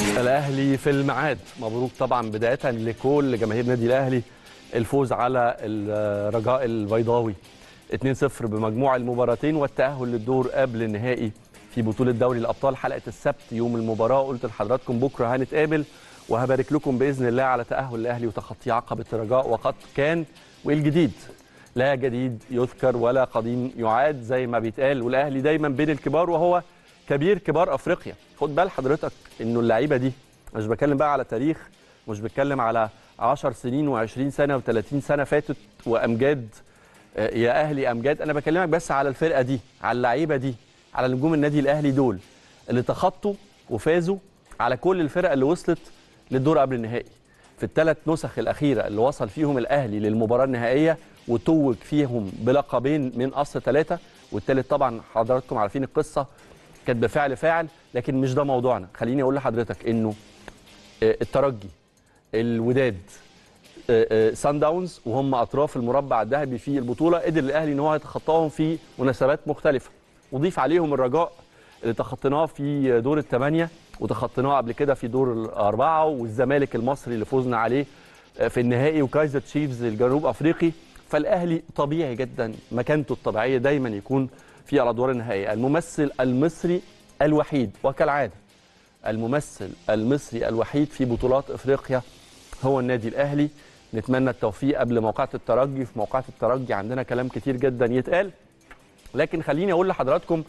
الاهلي في الميعاد مبروك طبعا بدايه لكل جماهير نادي الاهلي الفوز على الرجاء البيضاوي 2-0 بمجموع المباراتين والتاهل للدور قبل النهائي في بطوله دوري الابطال حلقه السبت يوم المباراه قلت لحضراتكم بكره هنتقابل وهبارك لكم باذن الله على تاهل الاهلي وتخطي عقبه الرجاء وقد كان والجديد لا جديد يذكر ولا قديم يعاد زي ما بيتقال والاهلي دايما بين الكبار وهو كبير كبار افريقيا خد بال حضرتك انه اللعيبه دي مش بتكلم بقى على تاريخ مش بتكلم على 10 سنين و20 سنه و30 سنه فاتت وامجاد آه، يا اهلي امجاد انا بكلمك بس على الفرقه دي على اللعيبه دي على نجوم النادي الاهلي دول اللي تخطوا وفازوا على كل الفرق اللي وصلت للدور قبل النهائي في الثلاث نسخ الاخيره اللي وصل فيهم الاهلي للمباراه النهائيه وتوج فيهم بلقبين من اصل ثلاثه والثالث طبعا حضراتكم عارفين القصه كانت بفعل فاعل لكن مش ده موضوعنا خليني اقول لحضرتك انه آه، الترجي الوداد سان آه، داونز آه، وهم اطراف المربع الذهبي في البطوله قدر الاهلي ان هو يتخطاهم في مناسبات مختلفه وضيف عليهم الرجاء اللي تخطيناه في دور الثمانيه وتخطيناه قبل كده في دور الاربعه والزمالك المصري اللي فزنا عليه في النهائي وكايزر تشيفز الجنوب افريقي فالاهلي طبيعي جدا مكانته الطبيعيه دايما يكون في الادوار النهائيه الممثل المصري الوحيد وكالعاده الممثل المصري الوحيد في بطولات افريقيا هو النادي الاهلي نتمنى التوفيق قبل موقعة الترجي في موقعة الترجي عندنا كلام كتير جدا يتقال لكن خليني اقول لحضراتكم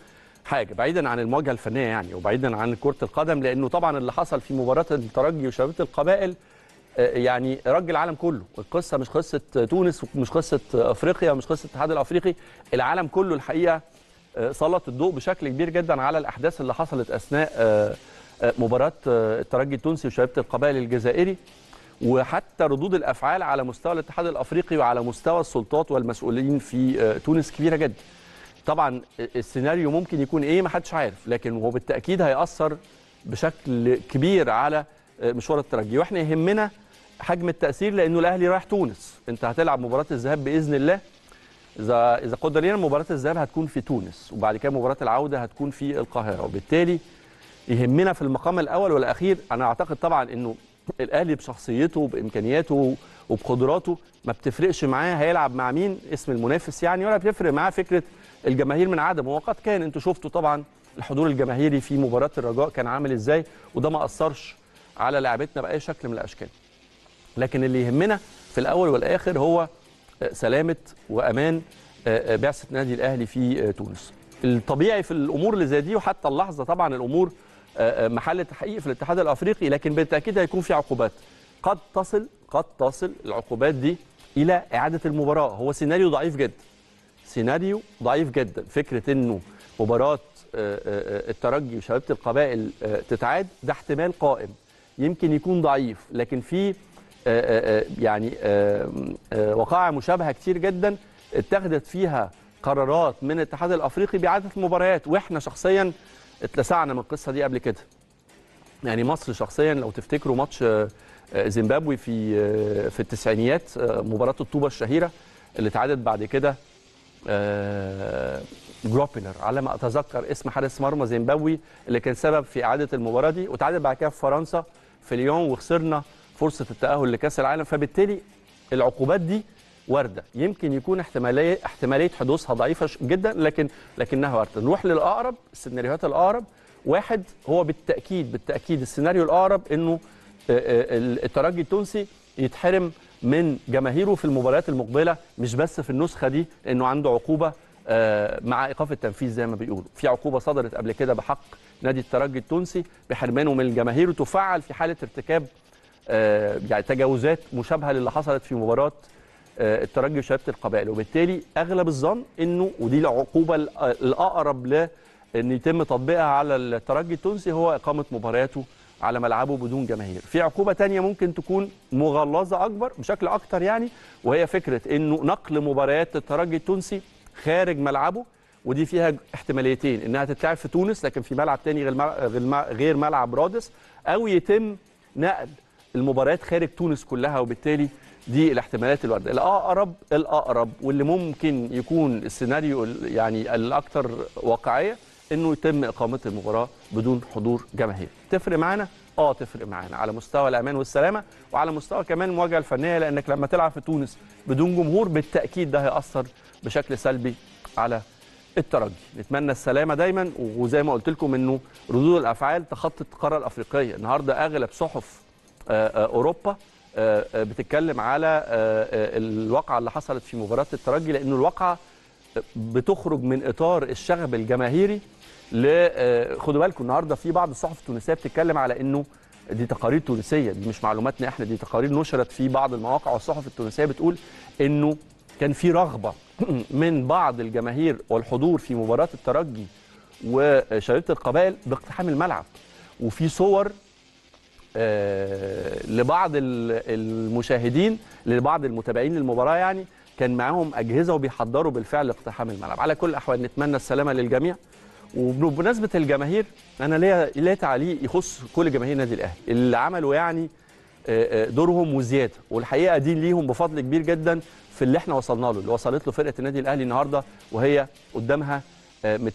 حاجه بعيدا عن المواجهه الفنيه يعني وبعيدا عن كره القدم لانه طبعا اللي حصل في مباراه الترجي وشباب القبائل آه، يعني رج العالم كله القصه مش قصه تونس ومش قصه افريقيا ومش قصه الاتحاد الافريقي العالم كله الحقيقه آه، سلط الضوء بشكل كبير جدا على الاحداث اللي حصلت اثناء آه، آه، مباراه الترجي التونسي وشبيبه القبائل الجزائري وحتى ردود الافعال على مستوى الاتحاد الافريقي وعلى مستوى السلطات والمسؤولين في تونس كبيره جدا. طبعا السيناريو ممكن يكون ايه ما حدش عارف لكن هو بالتاكيد هياثر بشكل كبير على مشوار الترجي واحنا يهمنا حجم التاثير لانه الاهلي رايح تونس انت هتلعب مباراه الذهاب باذن الله اذا اذا قدرنا مباراه الذهاب هتكون في تونس وبعد كده مباراه العوده هتكون في القاهره وبالتالي يهمنا في المقام الاول والاخير انا اعتقد طبعا انه الاهلي بشخصيته بامكانياته وبقدراته ما بتفرقش معاه هيلعب مع مين اسم المنافس يعني ولا بتفرق معاه فكره الجماهير من عدم وقد كان انتوا شفتوا طبعا الحضور الجماهيري في مباراه الرجاء كان عامل ازاي وده ما اثرش على لعبتنا باي شكل من الاشكال لكن اللي يهمنا في الاول والاخر هو سلامه وامان آه، آه، بعثه النادي الاهلي في آه، تونس. الطبيعي في الامور اللي زي دي وحتى اللحظه طبعا الامور محل تحقيق في الاتحاد الافريقي لكن بالتاكيد هيكون في عقوبات قد تصل قد تصل العقوبات دي الى اعاده المباراه هو سيناريو ضعيف جدا سيناريو ضعيف جدا فكره انه مباراه الترجي وشباب القبائل تتعاد ده احتمال قائم يمكن يكون ضعيف لكن في آه، آه، آه، يعني وقائع مشابهه كتير جدا اتخذت فيها قرارات من الاتحاد الافريقي باعاده المباريات واحنا شخصيا اتلسعنا من القصه دي قبل كده. يعني مصر شخصيا لو تفتكروا ماتش زيمبابوي في في التسعينيات مباراه الطوبه الشهيره اللي اتعادت بعد كده جروبينر على ما اتذكر اسم حارس مرمى زيمبابوي اللي كان سبب في اعاده المباراه دي وتعادل بعد كده في فرنسا في ليون وخسرنا فرصه التاهل لكاس العالم فبالتالي العقوبات دي وارده يمكن يكون احتماليه احتماليه حدوثها ضعيفه جدا لكن لكنها وارده نروح للاقرب السيناريوهات الاقرب واحد هو بالتاكيد بالتاكيد السيناريو الاقرب انه الترجي التونسي يتحرم من جماهيره في المباريات المقبله مش بس في النسخه دي لانه عنده عقوبه مع ايقاف التنفيذ زي ما بيقولوا في عقوبه صدرت قبل كده بحق نادي الترجي التونسي بحرمانه من الجماهير تفعل في حاله ارتكاب آه، يعني تجاوزات مشابهه للي حصلت في مباراه آه، الترجي وشباب القبائل وبالتالي اغلب الظن انه ودي العقوبه الاقرب ل ان يتم تطبيقها على الترجي التونسي هو اقامه مبارياته على ملعبه بدون جماهير في عقوبه تانية ممكن تكون مغلظه اكبر بشكل اكتر يعني وهي فكره انه نقل مباريات الترجي التونسي خارج ملعبه ودي فيها احتماليتين انها تتلعب في تونس لكن في ملعب تاني غير غير ملعب رادس او يتم نقل المباريات خارج تونس كلها وبالتالي دي الاحتمالات الوارده الاقرب الاقرب واللي ممكن يكون السيناريو يعني الاكثر واقعيه انه يتم اقامه المباراه بدون حضور جماهير تفرق معانا اه تفرق معانا على مستوى الامان والسلامه وعلى مستوى كمان المواجهه الفنيه لانك لما تلعب في تونس بدون جمهور بالتاكيد ده هياثر بشكل سلبي على الترجي نتمنى السلامه دايما وزي ما قلت لكم انه ردود الافعال تخطت القاره الافريقيه النهارده اغلب صحف آه، آه، اوروبا آه، بتتكلم على الواقعه اللي حصلت في مباراه الترجي لانه الواقعه بتخرج من اطار الشغب الجماهيري ل خدوا بالكم النهارده في بعض الصحف التونسيه بتتكلم على انه دي تقارير تونسيه دي مش معلوماتنا احنا دي تقارير نشرت في بعض المواقع والصحف التونسيه بتقول انه كان في رغبه من بعض الجماهير والحضور في مباراه الترجي وشريط القبائل باقتحام الملعب وفي صور آه، لبعض المشاهدين لبعض المتابعين للمباراه يعني كان معاهم اجهزه وبيحضروا بالفعل اقتحام الملعب على كل الاحوال نتمنى السلامه للجميع وبمناسبه الجماهير انا ليا ليا تعليق يخص كل جماهير النادي الاهلي اللي عملوا يعني آه، آه، دورهم وزياده والحقيقه دي ليهم بفضل كبير جدا في اللي احنا وصلنا له اللي وصلت له فرقه النادي الاهلي النهارده وهي قدامها 200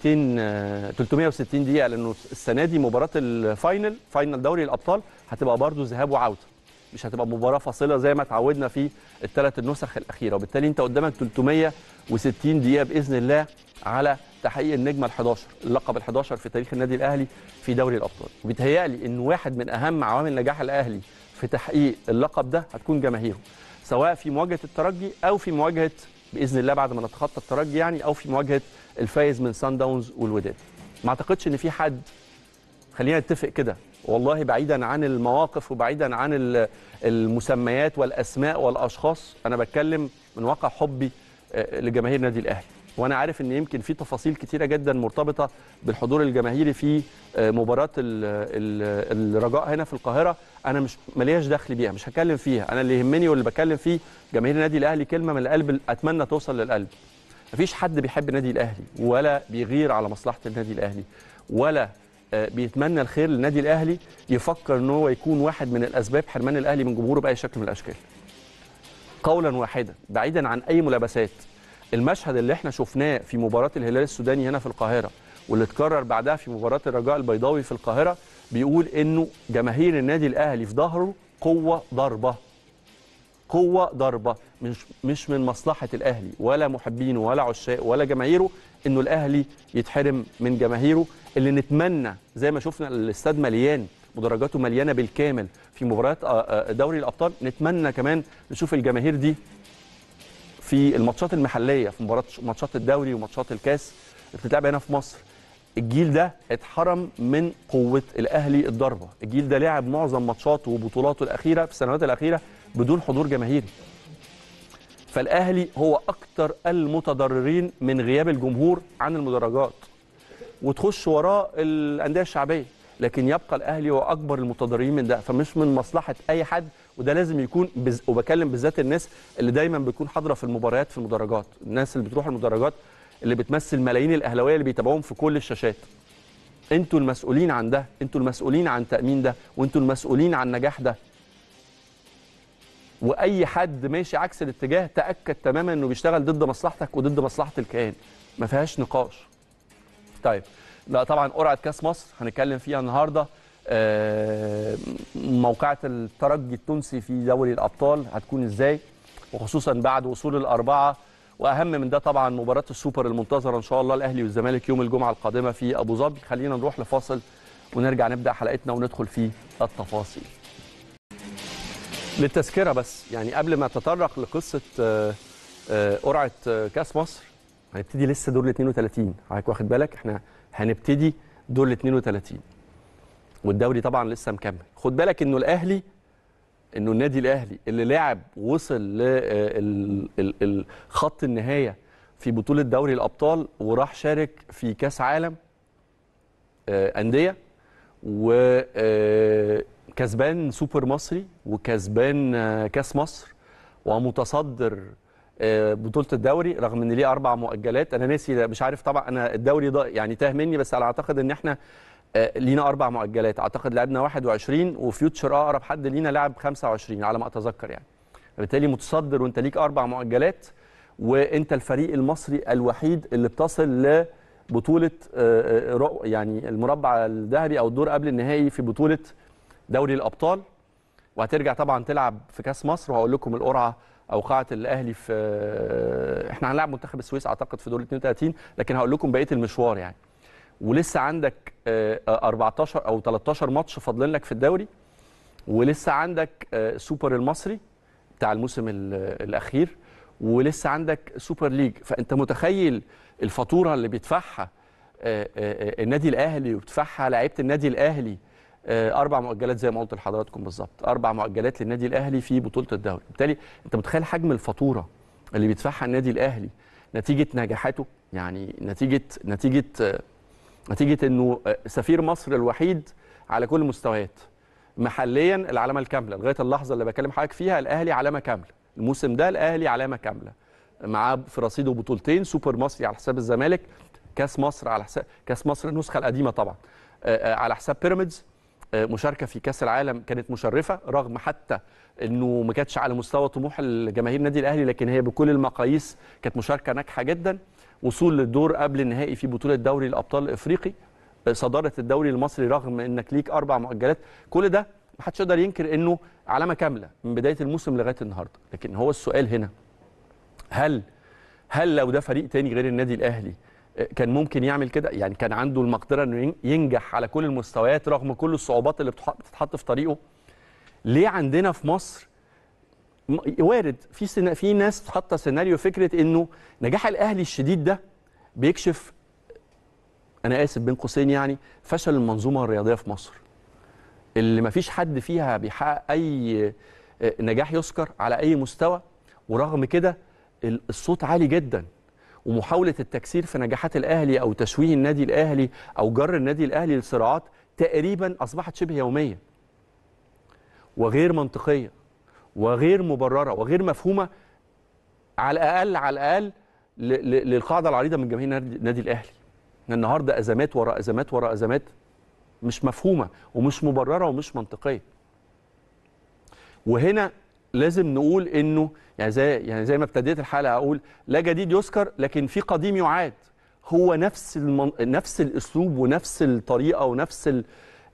360 دقيقه لانه السنه دي مباراه الفاينل فاينل دوري الابطال هتبقى برضو ذهاب وعوده مش هتبقى مباراه فاصله زي ما اتعودنا في الثلاث النسخ الاخيره وبالتالي انت قدامك 360 دقيقه باذن الله على تحقيق النجمه ال11 اللقب ال11 في تاريخ النادي الاهلي في دوري الابطال وبيتهيألي ان واحد من اهم عوامل نجاح الاهلي في تحقيق اللقب ده هتكون جماهيره سواء في مواجهه الترجي او في مواجهه باذن الله بعد ما نتخطى الترجي يعني او في مواجهه الفايز من سان داونز والوداد ما اعتقدش ان في حد خلينا نتفق كده والله بعيدا عن المواقف وبعيدا عن المسميات والاسماء والاشخاص انا بتكلم من واقع حبي آه، لجماهير نادي الاهلي وانا عارف ان يمكن في تفاصيل كتيره جدا مرتبطه بالحضور الجماهيري في آه، مباراه الرجاء هنا في القاهره انا مش ماليش دخل بيها مش هتكلم فيها انا اللي يهمني واللي بتكلم فيه جماهير النادي الاهلي كلمه من القلب اتمنى توصل للقلب مفيش حد بيحب النادي الاهلي ولا بيغير على مصلحه النادي الاهلي ولا آه، بيتمنى الخير للنادي الاهلي يفكر ان هو يكون واحد من الاسباب حرمان الاهلي من جمهوره باي شكل من الاشكال قولا واحدا بعيدا عن اي ملابسات المشهد اللي احنا شفناه في مباراه الهلال السوداني هنا في القاهره واللي اتكرر بعدها في مباراه الرجاء البيضاوي في القاهره بيقول انه جماهير النادي الاهلي في ظهره قوه ضربه قوه ضربه مش مش من مصلحه الاهلي ولا محبينه ولا عشاقه ولا جماهيره انه الاهلي يتحرم من جماهيره اللي نتمنى زي ما شفنا الاستاد مليان مدرجاته مليانه بالكامل في مباريات آه، آه، دوري الابطال نتمنى كمان نشوف الجماهير دي في الماتشات المحليه في مباراه ماتشات الدوري وماتشات الكاس اللي بتتلعب هنا في مصر الجيل ده اتحرم من قوه الاهلي الضربه الجيل ده لعب معظم ماتشاته وبطولاته الاخيره في السنوات الاخيره بدون حضور جماهيري فالاهلي هو اكثر المتضررين من غياب الجمهور عن المدرجات وتخش وراه الانديه الشعبيه لكن يبقى الاهلي هو اكبر المتضررين من ده فمش من مصلحه اي حد وده لازم يكون بز... وبكلم بالذات الناس اللي دايما بتكون حاضره في المباريات في المدرجات الناس اللي بتروح المدرجات اللي بتمثل ملايين الاهلاويه اللي بيتابعوهم في كل الشاشات انتوا المسؤولين عن ده انتوا المسؤولين عن تامين ده وانتوا المسؤولين عن نجاح ده واي حد ماشي عكس الاتجاه تاكد تماما انه بيشتغل ضد مصلحتك وضد مصلحه الكيان ما فيهاش نقاش طيب لا طبعا قرعه كاس مصر هنتكلم فيها النهارده آه، موقعة الترجي التونسي في دوري الأبطال هتكون إزاي وخصوصا بعد وصول الأربعة وأهم من ده طبعا مباراة السوبر المنتظرة إن شاء الله الأهلي والزمالك يوم الجمعة القادمة في أبو ظبي خلينا نروح لفاصل ونرجع نبدأ حلقتنا وندخل في التفاصيل للتذكره بس يعني قبل ما اتطرق لقصه آه، آه، قرعه آه، كاس مصر هنبتدي لسه دور ال 32 حضرتك واخد بالك احنا هنبتدي دور ال 32 والدوري طبعا لسه مكمل خد بالك انه الاهلي انه النادي الاهلي اللي لعب وصل للخط النهايه في بطوله دوري الابطال وراح شارك في كاس عالم انديه و كسبان سوبر مصري وكسبان آه، كاس مصر ومتصدر آه، بطوله الدوري رغم ان ليه اربع مؤجلات انا ناسي مش عارف طبعا انا الدوري ده يعني تاه مني بس انا اعتقد ان احنا آه، لينا اربع مؤجلات اعتقد لعبنا 21 وفيوتشر اقرب حد لينا لعب 25 على ما اتذكر يعني بالتالي متصدر وانت ليك اربع مؤجلات وانت الفريق المصري الوحيد اللي بتصل لبطوله يعني المربع الذهبي او الدور قبل النهائي في بطوله دوري الابطال وهترجع طبعا تلعب في كاس مصر وهقول لكم القرعه او قاعه الاهلي في آه، احنا هنلعب منتخب السويس اعتقد في دور 32 لكن هقول لكم بقيه المشوار يعني ولسه عندك 14 آه، آه، او 13 ماتش فاضلين لك في الدوري ولسه عندك سوبر المصري بتاع الموسم الاخير ولسه عندك سوبر ليج فانت متخيل الفاتوره اللي بيدفعها النادي الاهلي وبتدفعها لعيبه النادي الاهلي آه، اربع مؤجلات زي ما قلت لحضراتكم بالظبط اربع مؤجلات للنادي الاهلي في بطوله الدوري بالتالي انت متخيل حجم الفاتوره اللي بيدفعها النادي الاهلي نتيجه نجاحاته يعني نتيجه نتيجه نتيجه انه سفير مصر الوحيد على كل المستويات محليا العلامه الكامله لغايه اللحظه اللي بكلم حضرتك فيها الاهلي علامه كامله الموسم ده الاهلي علامه كامله معاه في رصيده بطولتين سوبر مصري على حساب الزمالك كاس مصر على حساب كاس مصر النسخه القديمه طبعا آه، آه، على حساب بيراميدز آه، مشاركه في كاس العالم كانت مشرفه رغم حتى انه ما كانتش على مستوى طموح الجماهير النادي الاهلي لكن هي بكل المقاييس كانت مشاركه ناجحه جدا وصول للدور قبل النهائي في بطوله دوري الابطال الافريقي آه، صداره الدوري المصري رغم انك ليك اربع مؤجلات كل ده ما حدش يقدر ينكر انه علامه كامله من بدايه الموسم لغايه النهارده لكن هو السؤال هنا هل هل لو ده فريق تاني غير النادي الاهلي كان ممكن يعمل كده يعني كان عنده المقدره انه ينجح على كل المستويات رغم كل الصعوبات اللي بتتحط في طريقه ليه عندنا في مصر وارد في سنا في ناس حاطه سيناريو فكره انه نجاح الاهلي الشديد ده بيكشف انا اسف بين قوسين يعني فشل المنظومه الرياضيه في مصر اللي ما فيش حد فيها بيحقق اي آه، نجاح يذكر على اي مستوى ورغم كده الصوت عالي جدا ومحاوله التكسير في نجاحات الاهلي او تشويه النادي الاهلي او جر النادي الاهلي لصراعات تقريبا اصبحت شبه يوميه وغير منطقيه وغير مبرره وغير مفهومه على الاقل على الاقل للقاعده العريضه من جماهير النادي الاهلي النهارده ازمات وراء ازمات وراء ازمات مش مفهومه ومش مبرره ومش منطقيه وهنا لازم نقول انه يعني زي يعني زي ما ابتديت الحلقه اقول لا جديد يذكر لكن في قديم يعاد هو نفس المن... نفس الاسلوب ونفس الطريقه ونفس ال...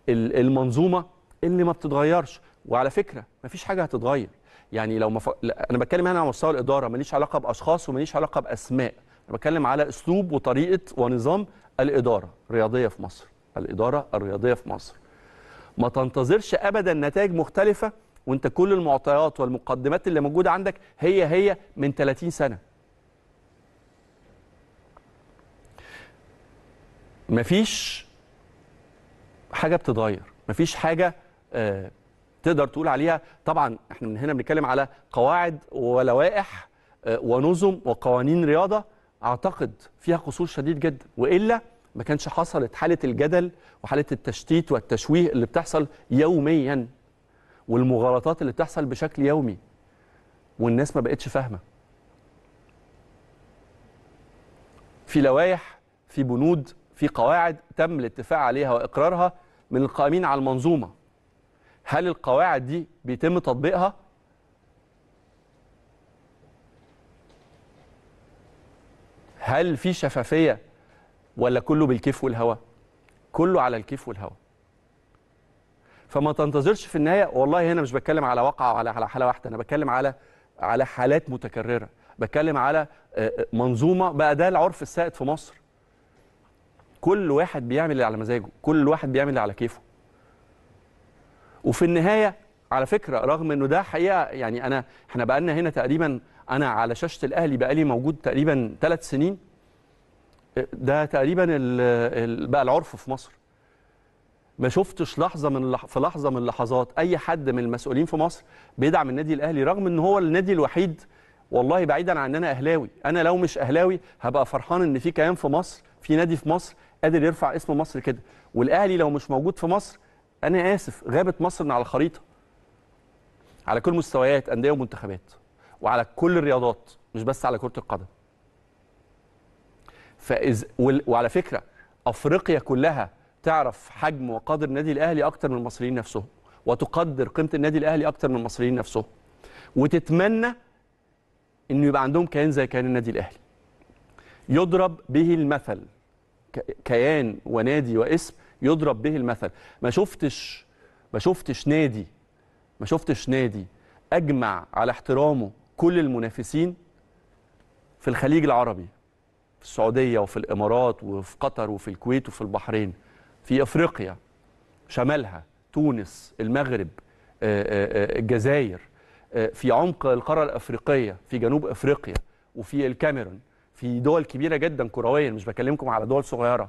المنظومه اللي ما بتتغيرش وعلى فكره ما فيش حاجه هتتغير يعني لو مف... انا بتكلم هنا على مستوى الاداره ماليش علاقه باشخاص وماليش علاقه باسماء انا بتكلم على اسلوب وطريقه ونظام الاداره الرياضيه في مصر الاداره الرياضيه في مصر ما تنتظرش ابدا نتائج مختلفه وانت كل المعطيات والمقدمات اللي موجوده عندك هي هي من 30 سنه مفيش حاجه بتتغير مفيش حاجه آه، تقدر تقول عليها طبعا احنا من هنا بنتكلم على قواعد ولوائح آه، ونظم وقوانين رياضه اعتقد فيها قصور شديد جدا والا ما كانش حصلت حاله الجدل وحاله التشتيت والتشويه اللي بتحصل يوميا والمغالطات اللي بتحصل بشكل يومي والناس ما بقتش فاهمه في لوائح في بنود في قواعد تم الاتفاق عليها واقرارها من القائمين على المنظومه هل القواعد دي بيتم تطبيقها هل في شفافيه ولا كله بالكيف والهوى كله على الكيف والهوى فما تنتظرش في النهايه والله هنا مش بتكلم على واقعه وعلى على حاله واحده انا بتكلم على على حالات متكرره بتكلم على آه، آه، منظومه بقى ده العرف السائد في مصر كل واحد بيعمل اللي على مزاجه كل واحد بيعمل اللي على كيفه وفي النهايه على فكره رغم انه ده حقيقه يعني انا احنا بقالنا هنا تقريبا انا على شاشه الاهلي بقالي موجود تقريبا ثلاث سنين آه، ده تقريبا بقى العرف في مصر ما شفتش لحظه من اللح... في لحظه من اللحظات اي حد من المسؤولين في مصر بيدعم النادي الاهلي رغم ان هو النادي الوحيد والله بعيدا عن ان انا اهلاوي انا لو مش اهلاوي هبقى فرحان ان في كيان في مصر في نادي في مصر قادر يرفع اسم مصر كده والاهلي لو مش موجود في مصر انا اسف غابت مصر من على الخريطه على كل مستويات انديه ومنتخبات وعلى كل الرياضات مش بس على كره القدم فإز... وعلى فكره افريقيا كلها تعرف حجم وقدر النادي الاهلي اكتر من المصريين نفسهم وتقدر قيمه النادي الاهلي اكتر من المصريين نفسهم وتتمنى انه يبقى عندهم كيان زي كيان النادي الاهلي يضرب به المثل كيان ونادي واسم يضرب به المثل ما شفتش ما شفتش نادي ما شفتش نادي اجمع على احترامه كل المنافسين في الخليج العربي في السعوديه وفي الامارات وفي قطر وفي الكويت وفي البحرين في افريقيا شمالها تونس المغرب آه، آه، آه، الجزائر في عمق القاره الافريقيه في جنوب افريقيا وفي الكاميرون في دول كبيره جدا كرويا مش بكلمكم على دول صغيره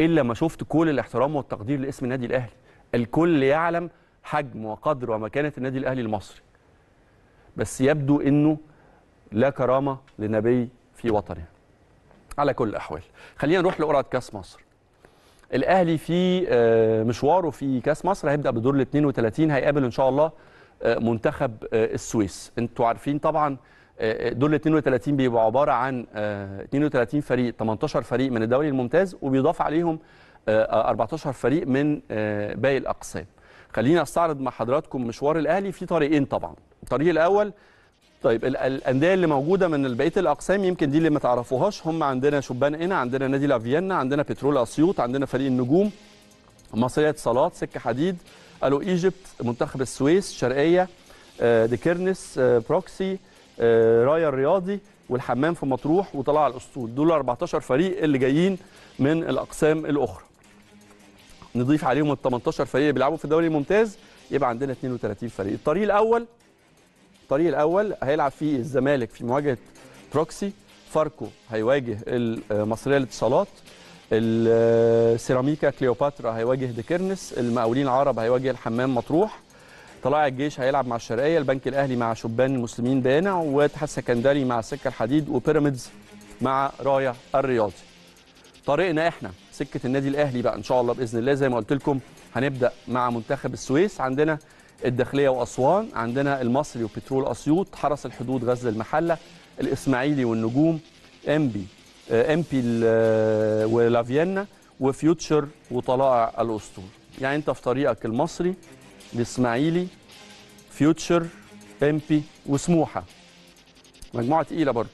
الا ما شفت كل الاحترام والتقدير لاسم النادي الاهلي الكل يعلم حجم وقدر ومكانه النادي الاهلي المصري بس يبدو انه لا كرامه لنبي في وطنه على كل الاحوال خلينا نروح لقرعه كاس مصر الاهلي في آه، مشواره في كاس مصر هيبدا بدور ال 32 هيقابل ان شاء الله آه، منتخب آه، السويس انتوا عارفين طبعا دور ال 32 بيبقوا عباره عن 32 فريق 18 فريق من الدوري الممتاز وبيضاف عليهم 14 فريق من باقي الاقسام خليني استعرض مع حضراتكم مشوار الاهلي في طريقين طبعا الطريق الاول طيب الانديه اللي موجوده من بقيه الاقسام يمكن دي اللي ما تعرفوهاش هم عندنا شبان هنا عندنا نادي لافيانا عندنا بترول اسيوط عندنا فريق النجوم مصريه اتصالات سكه حديد الو ايجيبت منتخب السويس شرقيه آه، ديكيرنس آه، بروكسي آه، رايا الرياضي والحمام في مطروح وطلع الاسطول دول 14 فريق اللي جايين من الاقسام الاخرى نضيف عليهم ال 18 فريق اللي بيلعبوا في الدوري الممتاز يبقى عندنا 32 فريق الطريق الاول الطريق الاول هيلعب فيه الزمالك في مواجهه بروكسي فاركو هيواجه المصريه للاتصالات السيراميكا كليوباترا هيواجه ديكرنس المقاولين العرب هيواجه الحمام مطروح طلائع الجيش هيلعب مع الشرقيه البنك الاهلي مع شبان المسلمين دانع واتحاد سكندري مع السكه الحديد وبيراميدز مع رايه الرياضي طريقنا احنا سكه النادي الاهلي بقى ان شاء الله باذن الله زي ما قلت لكم هنبدا مع منتخب السويس عندنا الداخلية وأسوان عندنا المصري وبترول أسيوط حرس الحدود غزل المحلة الإسماعيلي والنجوم أمبي أمبي آه، ولافيانا وفيوتشر وطلائع الأسطول يعني أنت في طريقك المصري الإسماعيلي فيوتشر أمبي وسموحة مجموعة تقيلة برضو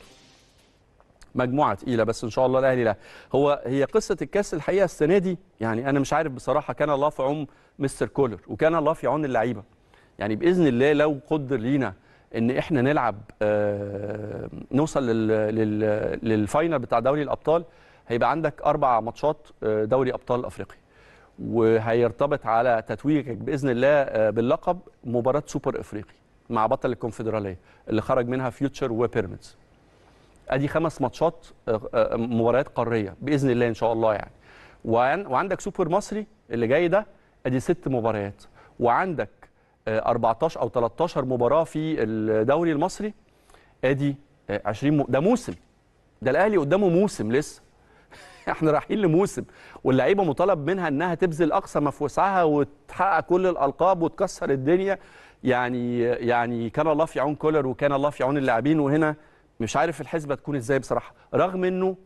مجموعه تقيله بس ان شاء الله الاهلي لا هو هي قصه الكاس الحقيقه السنه دي يعني انا مش عارف بصراحه كان الله في عون مستر كولر وكان الله في عون اللعيبه يعني باذن الله لو قدر لينا ان احنا نلعب آه، نوصل للفاينل بتاع دوري الابطال هيبقى عندك اربع ماتشات آه، دوري ابطال افريقيا وهيرتبط على تتويجك باذن الله آه، باللقب مباراه سوبر افريقي مع بطل الكونفدراليه اللي خرج منها فيوتشر وبيراميدز ادي خمس ماتشات مباريات قاريه باذن الله ان شاء الله يعني وعندك سوبر مصري اللي جاي ده ادي ست مباريات وعندك 14 آه، او 13 مباراه في الدوري المصري ادي 20 آه، م... ده موسم ده الاهلي قدامه موسم لسه احنا رايحين لموسم واللعيبه مطالب منها انها تبذل اقصى ما في وسعها وتحقق كل الالقاب وتكسر الدنيا يعني يعني كان الله في عون كولر وكان الله في عون اللاعبين وهنا مش عارف الحسبه تكون ازاي بصراحه رغم انه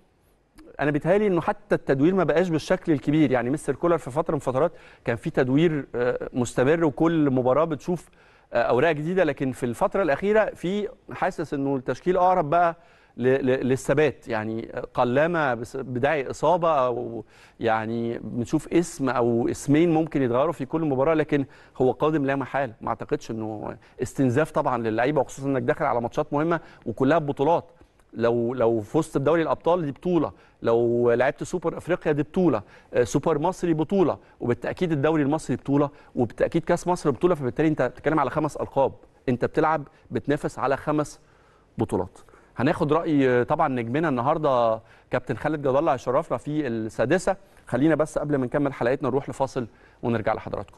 انا بيتهيألي انه حتى التدوير ما بقاش بالشكل الكبير يعني مستر كولر في فتره من فترات كان في تدوير آه، مستمر وكل مباراه بتشوف آه، اوراق جديده لكن في الفتره الاخيره في حاسس انه التشكيل اقرب بقى للثبات يعني آه، قلما بداعي اصابه او يعني بنشوف اسم او اسمين ممكن يتغيروا في كل مباراه لكن هو قادم لا محاله ما اعتقدش انه استنزاف طبعا للعيبه وخصوصا انك داخل على ماتشات مهمه وكلها بطولات لو لو فزت بدوري الابطال دي بطوله لو لعبت سوبر افريقيا دي بطوله آه، سوبر مصري بطوله وبالتاكيد الدوري المصري بطوله وبالتاكيد كاس مصر بطوله فبالتالي انت بتتكلم على خمس القاب انت بتلعب بتنافس على خمس بطولات هناخد راي آه، طبعا نجمنا النهارده كابتن خالد جد الله يشرفنا في السادسه خلينا بس قبل ما نكمل حلقتنا نروح لفاصل ونرجع لحضراتكم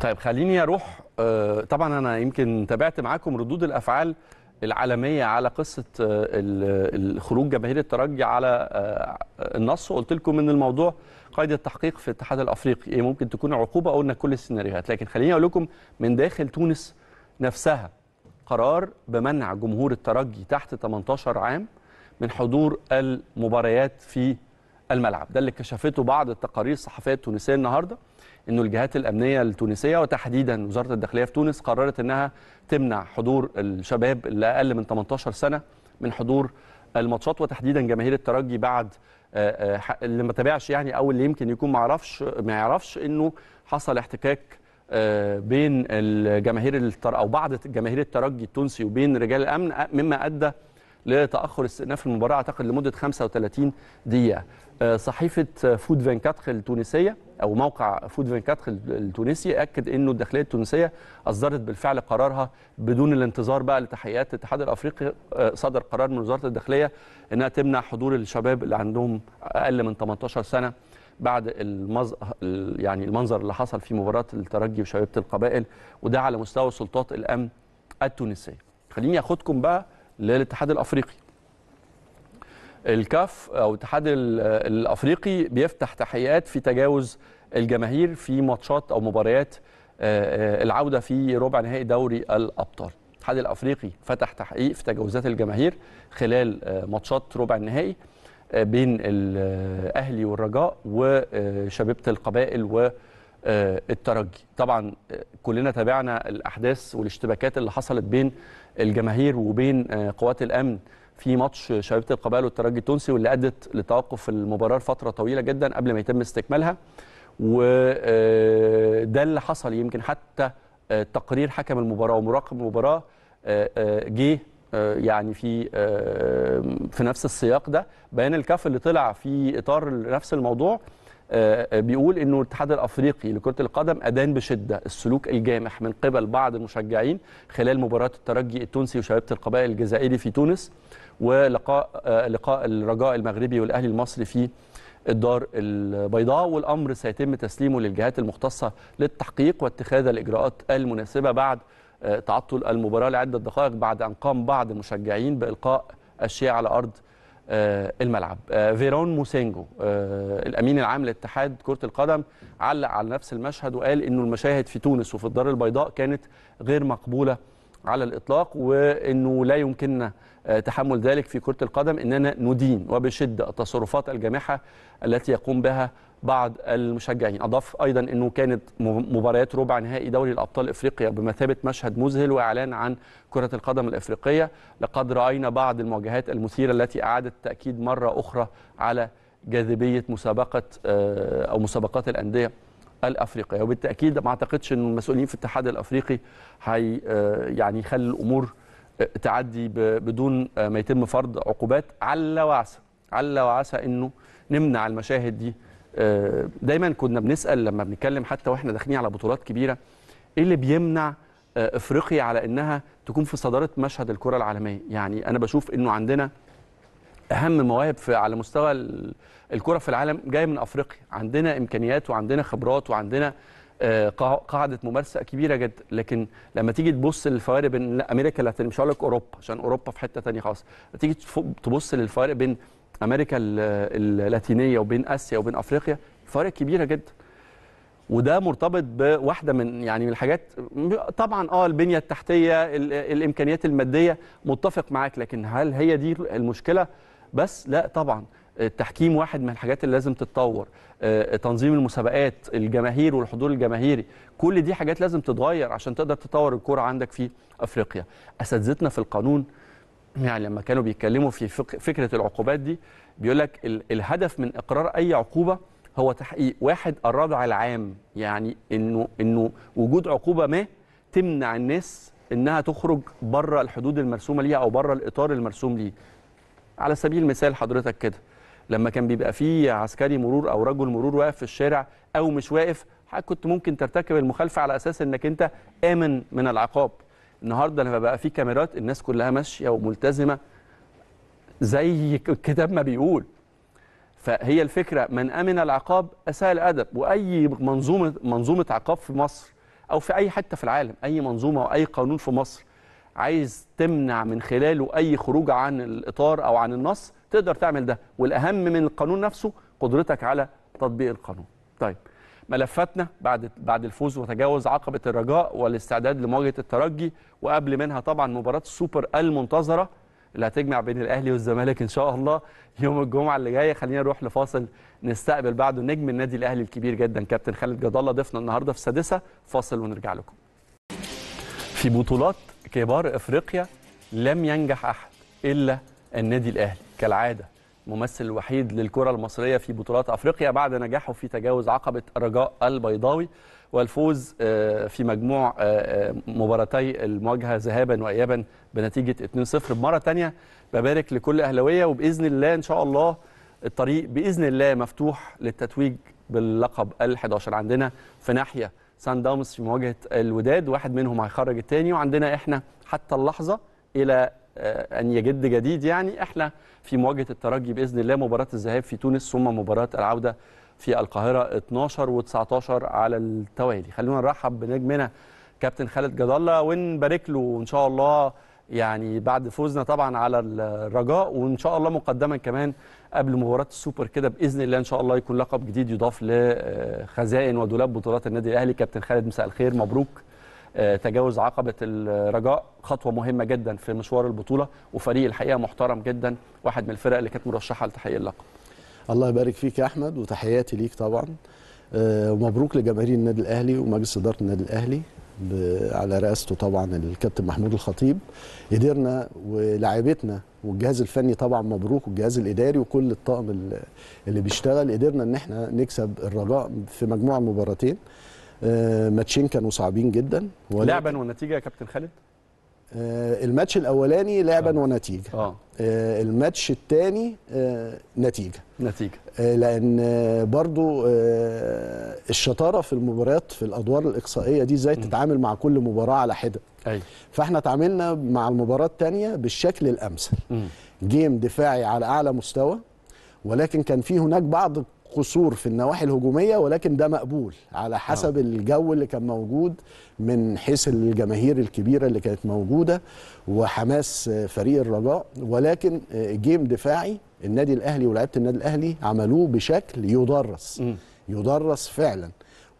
طيب خليني اروح آه، طبعا انا يمكن تابعت معاكم ردود الافعال العالميه على قصه آه، خروج جماهير الترجي على آه، النص وقلت لكم ان الموضوع قيد التحقيق في الاتحاد الافريقي ايه ممكن تكون عقوبه او ان كل السيناريوهات لكن خليني اقول لكم من داخل تونس نفسها قرار بمنع جمهور الترجي تحت 18 عام من حضور المباريات في الملعب ده اللي كشفته بعض التقارير الصحفيه التونسيه النهارده انه الجهات الامنيه التونسيه وتحديدا وزاره الداخليه في تونس قررت انها تمنع حضور الشباب اللي اقل من 18 سنه من حضور الماتشات وتحديدا جماهير الترجي بعد آه، آه، اللي ما تابعش يعني او اللي يمكن يكون ما يعرفش ما يعرفش انه حصل احتكاك آه، بين الجماهير او بعض جماهير الترجي التونسي وبين رجال الامن مما ادى لتاخر استئناف المباراه اعتقد لمده 35 دقيقه آه، صحيفه آه، فود 24 التونسيه او موقع فود 24 التونسي اكد انه الداخليه التونسيه اصدرت بالفعل قرارها بدون الانتظار بقى لتحقيقات الاتحاد الافريقي آه، صدر قرار من وزاره الداخليه انها تمنع حضور الشباب اللي عندهم اقل من 18 سنه بعد المز... يعني المنظر اللي حصل في مباراه الترجي وشبيبه القبائل وده على مستوى سلطات الامن التونسيه خليني اخدكم بقى للاتحاد الافريقي الكاف او الاتحاد الافريقي بيفتح تحقيقات في تجاوز الجماهير في ماتشات او مباريات آه، آه، العوده في ربع نهائي دوري الابطال الاتحاد الافريقي فتح تحقيق في تجاوزات الجماهير خلال آه، ماتشات ربع النهائي بين الاهلي والرجاء وشبيبه القبائل والترجي طبعا كلنا تابعنا الاحداث والاشتباكات اللي حصلت بين الجماهير وبين آه، قوات الامن في ماتش شبيبه القبائل والترجي التونسي واللي ادت لتوقف المباراه لفتره طويله جدا قبل ما يتم استكمالها وده آه، اللي حصل يمكن حتى آه، تقرير حكم المباراه ومراقب المباراه جه يعني في في نفس السياق ده بيان الكاف اللي طلع في اطار نفس الموضوع آه، آه، بيقول انه الاتحاد الافريقي لكره القدم ادان بشده السلوك الجامح من قبل بعض المشجعين خلال مباراه الترجي التونسي وشباب القبائل الجزائري في تونس ولقاء آه، لقاء الرجاء المغربي والاهلي المصري في الدار البيضاء والامر سيتم تسليمه للجهات المختصه للتحقيق واتخاذ الاجراءات المناسبه بعد تعطل المباراه لعده دقائق بعد ان قام بعض المشجعين بالقاء اشياء على ارض آه، الملعب آه، فيرون موسينجو آه، الامين العام لاتحاد كره القدم علق على نفس المشهد وقال انه المشاهد في تونس وفي الدار البيضاء كانت غير مقبوله على الاطلاق وانه لا يمكننا تحمل ذلك في كره القدم اننا ندين وبشده التصرفات الجامحه التي يقوم بها بعض المشجعين أضاف أيضا أنه كانت مباريات ربع نهائي دوري الأبطال إفريقيا بمثابة مشهد مذهل وإعلان عن كرة القدم الإفريقية لقد رأينا بعض المواجهات المثيرة التي أعادت تأكيد مرة أخرى على جاذبية مسابقة آه، أو مسابقات الأندية الافريقيه وبالتاكيد ما اعتقدش ان المسؤولين في الاتحاد الافريقي هي آه، يعني يخلي الامور آه، تعدي بدون ما يتم فرض عقوبات على وعسى على وعسى انه نمنع المشاهد دي آه، دايما كنا بنسال لما بنتكلم حتى واحنا داخلين على بطولات كبيره ايه اللي بيمنع آه، افريقيا على انها تكون في صداره مشهد الكره العالميه يعني انا بشوف انه عندنا اهم مواهب في على مستوى الكره في العالم جايه من افريقيا عندنا امكانيات وعندنا خبرات وعندنا آه، قاعده ممارسه كبيره جدا لكن لما تيجي تبص للفوارق بين امريكا اللاتينيه مش هقول لك اوروبا عشان اوروبا في حته ثانيه خالص تيجي تبص للفوارق بين امريكا اللاتينيه وبين اسيا وبين افريقيا فرق كبيره جدا وده مرتبط بواحده من يعني من الحاجات طبعا اه البنيه التحتيه الامكانيات الماديه متفق معاك لكن هل هي دي المشكله بس لا طبعا التحكيم واحد من الحاجات اللي لازم تتطور آه، تنظيم المسابقات الجماهير والحضور الجماهيري كل دي حاجات لازم تتغير عشان تقدر تطور الكوره عندك في أفريقيا أساتذتنا في القانون يعني لما كانوا بيتكلموا في فكرة العقوبات دي بيقول لك الهدف من إقرار أي عقوبة هو تحقيق واحد الردع العام يعني إنه إنه وجود عقوبة ما تمنع الناس إنها تخرج بره الحدود المرسومة ليها أو بره الإطار المرسوم ليه على سبيل المثال حضرتك كده لما كان بيبقى فيه عسكري مرور أو رجل مرور واقف في الشارع أو مش واقف كنت ممكن ترتكب المخالفة على أساس إنك أنت آمن من العقاب النهارده لما بقى في كاميرات الناس كلها ماشيه وملتزمه زي الكتاب ما بيقول فهي الفكره من امن العقاب اساء الادب واي منظومه منظومه عقاب في مصر او في اي حته في العالم اي منظومه او اي قانون في مصر عايز تمنع من خلاله اي خروج عن الاطار او عن النص تقدر تعمل ده والاهم من القانون نفسه قدرتك على تطبيق القانون طيب ملفاتنا بعد بعد الفوز وتجاوز عقبه الرجاء والاستعداد لمواجهه الترجي وقبل منها طبعا مباراه السوبر المنتظره اللي هتجمع بين الاهلي والزمالك ان شاء الله يوم الجمعه اللي جايه خلينا نروح لفاصل نستقبل بعده نجم النادي الاهلي الكبير جدا كابتن خالد جد الله ضيفنا النهارده في السادسه فاصل ونرجع لكم في بطولات كبار افريقيا لم ينجح احد الا النادي الاهلي كالعاده ممثل الوحيد للكرة المصرية في بطولات أفريقيا بعد نجاحه في تجاوز عقبة الرجاء البيضاوي والفوز آه، في مجموع آه، آه، مباراتي المواجهة ذهابا وإيابا بنتيجة 2-0 مرة تانية ببارك لكل أهلوية وبإذن الله إن شاء الله الطريق بإذن الله مفتوح للتتويج باللقب ال11 عندنا في ناحية سان داونز في مواجهة الوداد واحد منهم هيخرج التاني وعندنا إحنا حتى اللحظة إلى آه، أن يجد جديد يعني إحنا في مواجهة الترجي بإذن الله مباراة الذهاب في تونس ثم مباراة العودة في القاهرة 12 و19 على التوالي خلونا نرحب بنجمنا كابتن خالد جد الله ونبارك له إن شاء الله يعني بعد فوزنا طبعا على الرجاء وان شاء الله مقدما كمان قبل مباراه السوبر كده باذن الله ان شاء الله يكون لقب جديد يضاف لخزائن ودولاب بطولات النادي الاهلي كابتن خالد مساء الخير مبروك آه، تجاوز عقبه الرجاء خطوه مهمه جدا في مشوار البطوله وفريق الحقيقه محترم جدا واحد من الفرق اللي كانت مرشحه لتحقيق اللقب الله يبارك فيك يا احمد وتحياتي ليك طبعا آه، ومبروك لجماهير النادي الاهلي ومجلس اداره النادي الاهلي على رئاسته طبعا الكابتن محمود الخطيب قدرنا ولاعيبتنا والجهاز الفني طبعا مبروك والجهاز الاداري وكل الطاقم اللي بيشتغل قدرنا ان احنا نكسب الرجاء في مجموعه مباراتين آه، ماتشين كانوا صعبين جدا لعبا ونتيجه يا كابتن خالد آه، الماتش الاولاني لعبا آه. ونتيجه آه. آه، الماتش الثاني نتيجه نتيجه لان برضو الشطاره في المباريات في الادوار الاقصائيه دي ازاي تتعامل مع كل مباراه على حده أي. فاحنا تعاملنا مع المباراه الثانيه بالشكل الامثل جيم دفاعي على اعلى مستوى ولكن كان في هناك بعض قصور في النواحي الهجوميه ولكن ده مقبول على حسب آه. الجو اللي كان موجود من حيث الجماهير الكبيره اللي كانت موجوده وحماس فريق الرجاء ولكن جيم دفاعي النادي الاهلي ولاعيبه النادي الاهلي عملوه بشكل يدرس م. يدرس فعلا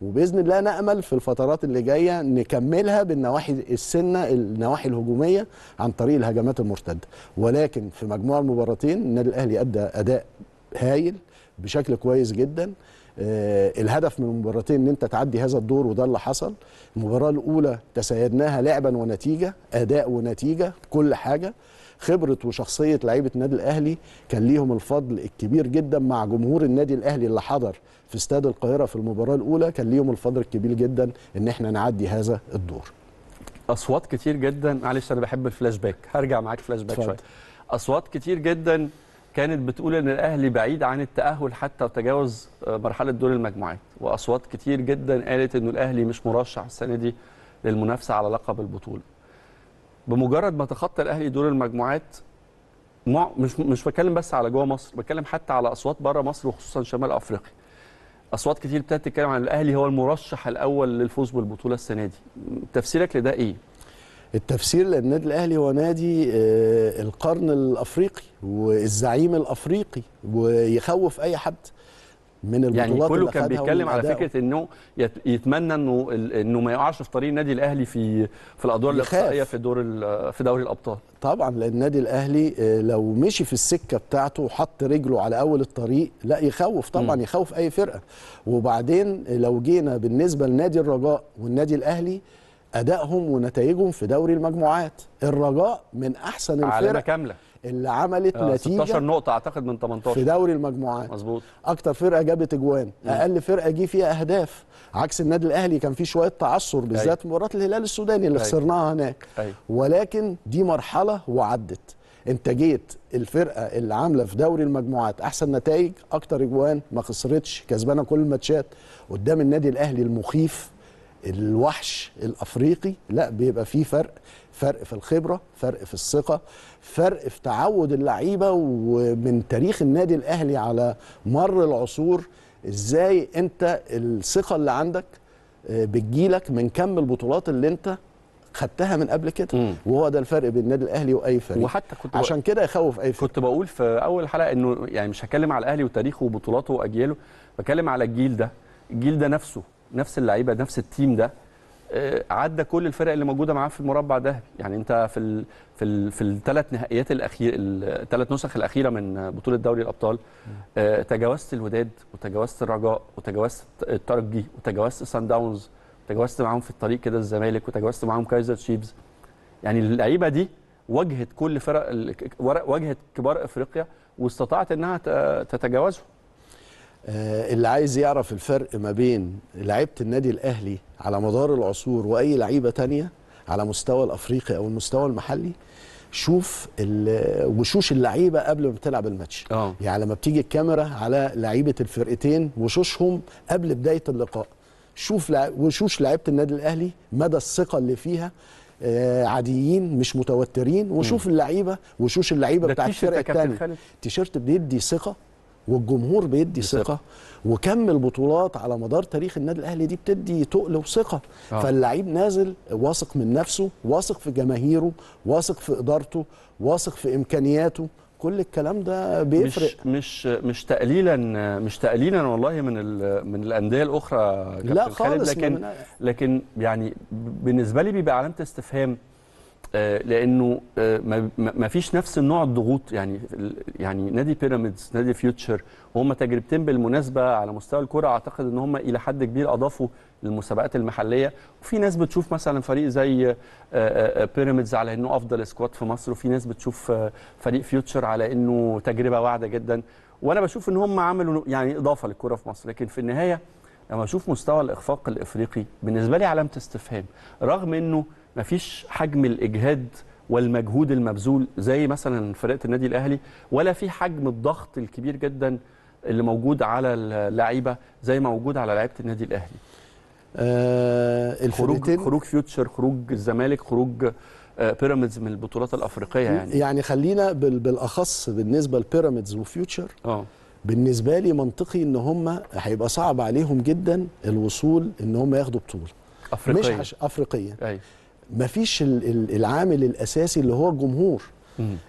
وباذن الله نامل في الفترات اللي جايه نكملها بالنواحي السنه النواحي الهجوميه عن طريق الهجمات المرتده ولكن في مجموع المباراتين النادي الاهلي ادى اداء هايل بشكل كويس جدا آه، الهدف من المباراتين ان انت تعدي هذا الدور وده اللي حصل المباراه الاولى تسيدناها لعبا ونتيجه اداء ونتيجه كل حاجه خبره وشخصيه لعيبه النادي الاهلي كان ليهم الفضل الكبير جدا مع جمهور النادي الاهلي اللي حضر في استاد القاهره في المباراه الاولى كان ليهم الفضل الكبير جدا ان احنا نعدي هذا الدور اصوات كتير جدا معلش انا بحب الفلاش باك هرجع معاك فلاش باك شويه اصوات كتير جدا كانت بتقول ان الاهلي بعيد عن التاهل حتى وتجاوز آه، مرحله دور المجموعات واصوات كتير جدا قالت انه الاهلي مش مرشح السنه دي للمنافسه على لقب البطوله بمجرد ما تخطى الاهلي دور المجموعات مش مش بتكلم بس على جوه مصر بتكلم حتى على اصوات بره مصر وخصوصا شمال افريقيا اصوات كتير ابتدت تتكلم عن الاهلي هو المرشح الاول للفوز بالبطوله السنه دي تفسيرك لده ايه التفسير للنادي الاهلي هو نادي آه، القرن الافريقي والزعيم الافريقي ويخوف اي حد من يعني البطولات يعني كله كان بيتكلم على فكره انه يتمنى انه انه ما يقعش في طريق النادي الاهلي في في الادوار الاقصائيه في دور في دوري الابطال طبعا لان النادي الاهلي آه، لو مشي في السكه بتاعته وحط رجله على اول الطريق لا يخوف طبعا م. يخوف اي فرقه وبعدين لو جينا بالنسبه لنادي الرجاء والنادي الاهلي ادائهم ونتائجهم في دوري المجموعات الرجاء من احسن الفرق كامله اللي عملت آه نتيجه 16 نقطه اعتقد من 18 في دوري المجموعات مظبوط اكتر فرقه جابت اجوان اقل فرقه جه فيها اهداف عكس النادي الاهلي كان فيه شويه تعثر بالذات أيوه. مباراه الهلال السوداني اللي أي. أيوه. خسرناها هناك أي. أيوه. ولكن دي مرحله وعدت انت جيت الفرقه اللي عامله في دوري المجموعات احسن نتائج اكتر اجوان ما خسرتش كسبانه كل الماتشات قدام النادي الاهلي المخيف الوحش الافريقي لا بيبقى فيه فرق فرق في الخبره فرق في الثقه فرق في تعود اللعيبه ومن تاريخ النادي الاهلي على مر العصور ازاي انت الثقه اللي عندك آه، بتجيلك من كم البطولات اللي انت خدتها من قبل كده مم. وهو ده الفرق بين النادي الاهلي واي فريق وحتى كنت عشان بق... كده يخوف اي فريق كنت بقول في اول حلقه انه يعني مش هتكلم على الاهلي وتاريخه وبطولاته واجياله بتكلم على الجيل ده الجيل ده نفسه نفس اللعيبه نفس التيم ده آه، عدى كل الفرق اللي موجوده معاه في المربع ده يعني انت في الـ في الـ في الثلاث نهائيات الاخير الثلاث نسخ الاخيره من بطوله دوري الابطال آه، تجاوزت الوداد وتجاوزت الرجاء وتجاوزت الترجي وتجاوزت سان داونز وتجاوزت معاهم في الطريق كده الزمالك وتجاوزت معاهم كايزر تشيفز يعني اللعيبه دي واجهت كل فرق واجهت كبار افريقيا واستطاعت انها تتجاوزهم آه، اللي عايز يعرف الفرق ما بين لعيبه النادي الاهلي على مدار العصور واي لعيبه تانية على مستوى الافريقي او المستوى المحلي شوف وشوش اللعيبه قبل ما بتلعب الماتش أوه. يعني لما بتيجي الكاميرا على لعيبه الفرقتين وشوشهم قبل بدايه اللقاء شوف وشوش لعيبه النادي الاهلي مدى الثقه اللي فيها آه، عاديين مش متوترين وشوف اللعيبه وشوش اللعيبه بتاعت الفرقه الثانيه التيشيرت بيدي ثقه والجمهور بيدي ثقه وكم البطولات على مدار تاريخ النادي الاهلي دي بتدي تقل وثقه آه. فاللعيب نازل واثق من نفسه واثق في جماهيره واثق في ادارته واثق في امكانياته كل الكلام ده بيفرق مش مش مش تقليلا مش تقليلا والله من من الانديه الاخرى لا خالد خالص لكن لكن يعني بالنسبه لي بيبقى علامه استفهام آه، لانه آه، ما فيش نفس النوع الضغوط يعني يعني نادي بيراميدز نادي فيوتشر وهم تجربتين بالمناسبه على مستوى الكره اعتقد ان هم الى حد كبير اضافوا للمسابقات المحليه وفي ناس بتشوف مثلا فريق زي آه، بيراميدز على انه افضل سكواد في مصر وفي ناس بتشوف فريق فيوتشر على انه تجربه واعده جدا وانا بشوف ان هم عملوا يعني اضافه للكره في مصر لكن في النهايه لما اشوف مستوى الاخفاق الافريقي بالنسبه لي علامه استفهام رغم انه ما فيش حجم الاجهاد والمجهود المبذول زي مثلا فرقه النادي الاهلي ولا في حجم الضغط الكبير جدا اللي موجود على اللعيبه زي ما موجود على لعيبه النادي الاهلي آه خروج خروج فيوتشر خروج الزمالك خروج آه بيراميدز من البطولات الافريقيه يعني يعني خلينا بالاخص بالنسبه لبيراميدز وفيوتشر اه بالنسبه لي منطقي ان هم هيبقى صعب عليهم جدا الوصول ان هم ياخدوا بطوله افريقيه مش عش... افريقيه أي. مفيش العامل الاساسي اللي هو الجمهور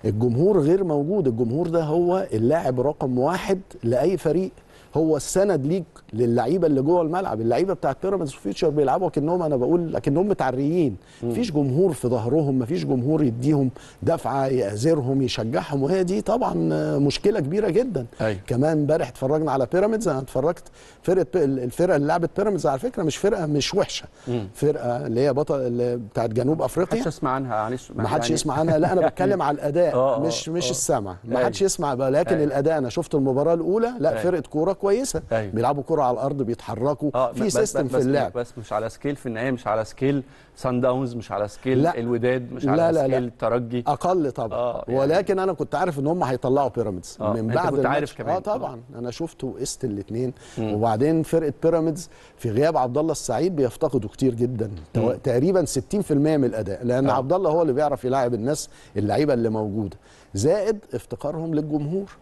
الجمهور غير موجود الجمهور ده هو اللاعب رقم واحد لاي فريق هو السند ليك للعيبه اللي جوه الملعب اللعيبه بتاعت بيراميدز فيوتشر بيلعبوا اكنهم انا بقول اكنهم متعريين مفيش جمهور في ظهرهم مفيش جمهور يديهم دفعه يعذرهم يشجعهم وهي دي طبعا مشكله كبيره جدا أي. أيوة. كمان امبارح اتفرجنا على بيراميدز انا اتفرجت فرقه الفرقه اللي لعبت بيراميدز على فكره مش فرقه مش وحشه مم. فرقه اللي هي بطل اللي بتاعت جنوب افريقيا محدش يسمع عنها يعني معلش محدش يعني. يسمع عنها لا انا بتكلم على الاداء أوه آه، مش أوه مش آه. السمع محدش أيوة. يسمع بقى لكن أي. أيوة. الاداء انا شفت المباراه الاولى لا أي. فرقه كوره كويسه أيوة. بيلعبوا كره على الارض بيتحركوا آه في سيستم في اللعب بس مش على سكيل في النهايه مش على سكيل سان داونز مش على سكيل لا الوداد مش لا على لا سكيل الترجي اقل طبعا آه يعني ولكن انا كنت عارف ان هم هيطلعوا بيراميدز آه من بعد كنت عارف كمان اه طبعا آه. انا شفت وقست الاثنين وبعدين فرقه بيراميدز في غياب عبد الله السعيد بيفتقدوا كتير جدا تقريبا 60% من الاداء لان آه. عبد الله هو اللي بيعرف يلاعب الناس اللعيبه اللي موجوده زائد افتقارهم للجمهور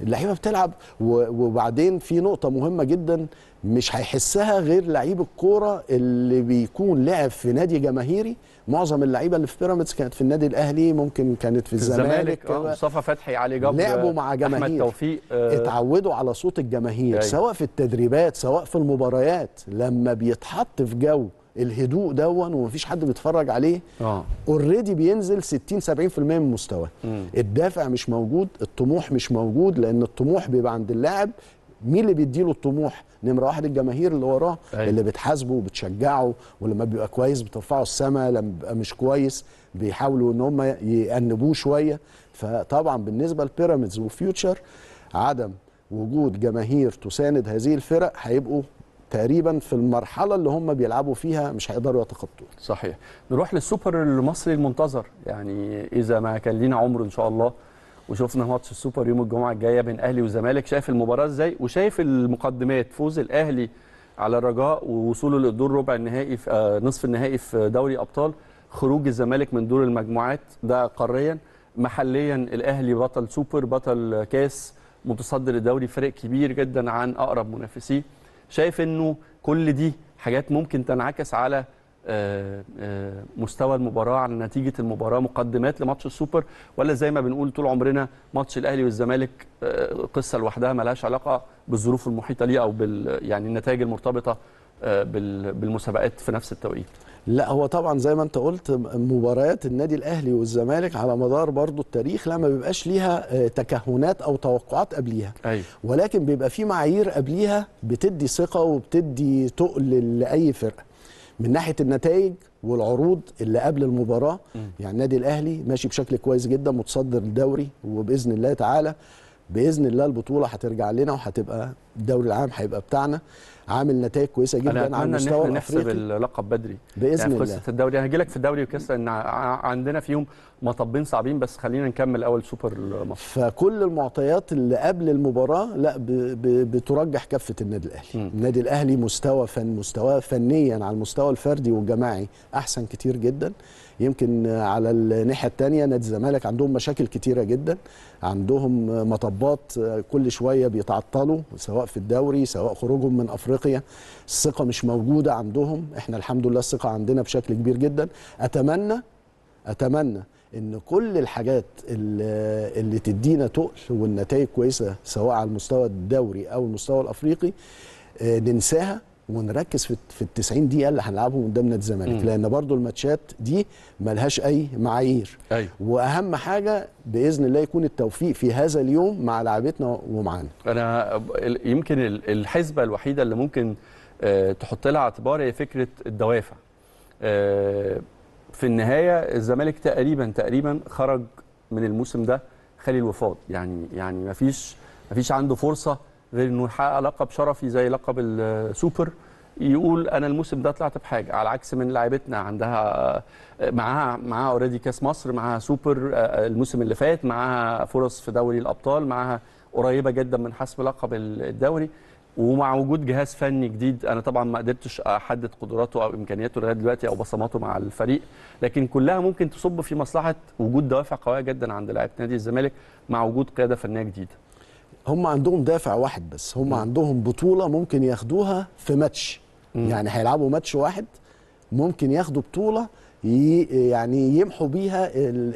اللعيبه بتلعب وبعدين في نقطه مهمه جدا مش هيحسها غير لعيب الكوره اللي بيكون لعب في نادي جماهيري معظم اللعيبه اللي في بيراميدز كانت في النادي الاهلي ممكن كانت في الزمالك آه، مصطفى فتحي علي جبر لعبوا مع جماهير احمد توفيق آه اتعودوا على صوت الجماهير أي. سواء في التدريبات سواء في المباريات لما بيتحط في جو الهدوء دون ومفيش حد بيتفرج عليه اوريدي آه. بينزل 60 70% من مستواه الدافع مش موجود الطموح مش موجود لان الطموح بيبقى عند اللاعب مين اللي بيديله الطموح نمره واحد الجماهير اللي وراه أي. أيوه. اللي بتحاسبه وبتشجعه ولما بيبقى كويس بترفعه السما لما بيبقى مش كويس بيحاولوا ان هم يأنبوه شويه فطبعا بالنسبه لبيراميدز وفيوتشر عدم وجود جماهير تساند هذه الفرق هيبقوا تقريبا في المرحله اللي هم بيلعبوا فيها مش هيقدروا يتخطوها صحيح نروح للسوبر المصري المنتظر يعني اذا ما كان لينا عمر ان شاء الله وشفنا ماتش السوبر يوم الجمعه الجايه بين اهلي وزمالك شايف المباراه ازاي وشايف المقدمات فوز الاهلي على الرجاء ووصوله للدور ربع النهائي في آه، نصف النهائي في دوري ابطال خروج الزمالك من دور المجموعات ده قاريا محليا الاهلي بطل سوبر بطل كاس متصدر الدوري فريق كبير جدا عن اقرب منافسيه شايف انه كل دي حاجات ممكن تنعكس على آه، آه، مستوى المباراه على نتيجه المباراه مقدمات لماتش السوبر ولا زي ما بنقول طول عمرنا ماتش الاهلي والزمالك آه، قصه لوحدها ملهاش علاقه بالظروف المحيطه ليه او بال يعني النتائج المرتبطه بالمسابقات في نفس التوقيت لا هو طبعا زي ما انت قلت مباريات النادي الاهلي والزمالك على مدار برضو التاريخ لا ما بيبقاش ليها آه، تكهنات او توقعات قبليها أيوة. ولكن بيبقى في معايير قبليها بتدي ثقه وبتدي تقل لاي فرقه من ناحيه النتائج والعروض اللي قبل المباراه م. يعني النادي الاهلي ماشي بشكل كويس جدا متصدر الدوري وباذن الله تعالى باذن الله البطوله هترجع لنا وهتبقى الدوري العام هيبقى بتاعنا عامل نتائج كويسه جدا على مستوى إن احنا نحسب اللقب بدري باذن يعني في قصه الدوري انا هجي لك في الدوري وكاس ان عندنا فيهم مطبين صعبين بس خلينا نكمل اول سوبر مصر فكل المعطيات اللي قبل المباراه لا ب ب بترجح كفه النادي الاهلي النادي الاهلي مستوى فن مستواه فنيا على المستوى الفردي والجماعي احسن كتير جدا يمكن على الناحيه الثانيه نادي الزمالك عندهم مشاكل كتيره جدا عندهم مطبات كل شويه بيتعطلوا سواء في الدوري سواء خروجهم من افريقيا الثقه مش موجوده عندهم احنا الحمد لله الثقه عندنا بشكل كبير جدا اتمنى اتمنى ان كل الحاجات اللي, اللي تدينا تقل والنتائج كويسه سواء على المستوى الدوري او المستوى الافريقي آه، ننساها ونركز في في ال 90 دقيقه اللي هنلعبهم قدام نادي الزمالك لان برضو الماتشات دي ملهاش اي معايير أيوة. واهم حاجه باذن الله يكون التوفيق في هذا اليوم مع لعبتنا ومعانا انا يمكن الحسبه الوحيده اللي ممكن آه، تحط لها اعتبار هي فكره الدوافع آه، في النهايه الزمالك تقريبا تقريبا خرج من الموسم ده خالي الوفاض يعني يعني ما فيش ما فيش عنده فرصه انه يحقق لقب شرفي زي لقب السوبر يقول انا الموسم ده طلعت بحاجه على عكس من لاعبتنا عندها معاها معاها اوريدي كاس مصر معاها سوبر آه، آه، الموسم اللي فات معاها فرص في دوري الابطال معاها قريبه جدا من حسم لقب الدوري ومع وجود جهاز فني جديد انا طبعا ما قدرتش احدد قدراته او امكانياته لغايه دلوقتي او بصماته مع الفريق لكن كلها ممكن تصب في مصلحه وجود دوافع قويه جدا عند لاعبه نادي الزمالك مع وجود قياده فنيه جديده هم عندهم دافع واحد بس هم م. عندهم بطوله ممكن ياخدوها في ماتش م. يعني هيلعبوا ماتش واحد ممكن ياخدوا بطوله يعني يمحوا بيها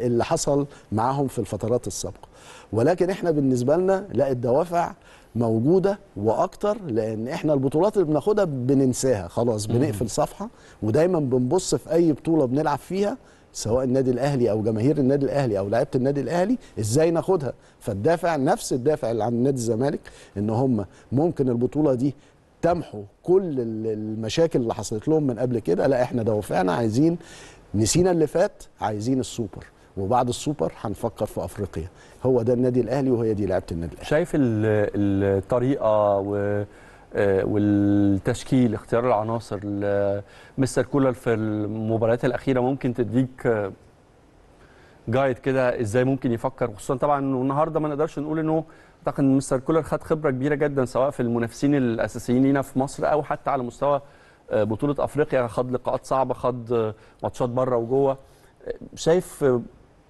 اللي حصل معاهم في الفترات السابقه ولكن احنا بالنسبه لنا لا الدوافع موجوده واكتر لان احنا البطولات اللي بناخدها بننساها خلاص بنقفل صفحه ودايما بنبص في اي بطوله بنلعب فيها سواء النادي الاهلي او جماهير النادي الاهلي او لعيبه النادي الاهلي ازاي ناخدها فالدافع نفس الدافع اللي عند نادي الزمالك ان هم ممكن البطوله دي تمحو كل المشاكل اللي حصلت لهم من قبل كده لا احنا دوافعنا عايزين نسينا اللي فات عايزين السوبر وبعد السوبر هنفكر في افريقيا هو ده النادي الاهلي وهي دي لعبه النادي الاهلي شايف الطريقه و آه، والتشكيل اختيار العناصر مستر كولر في المباريات الاخيره ممكن تديك جايد آه، كده ازاي ممكن يفكر خصوصا طبعا النهارده ما نقدرش نقول انه اعتقد ان مستر كولر خد خبره كبيره جدا سواء في المنافسين الاساسيين لينا في مصر او حتى على مستوى آه، بطوله افريقيا خد لقاءات صعبه خد ماتشات بره وجوه شايف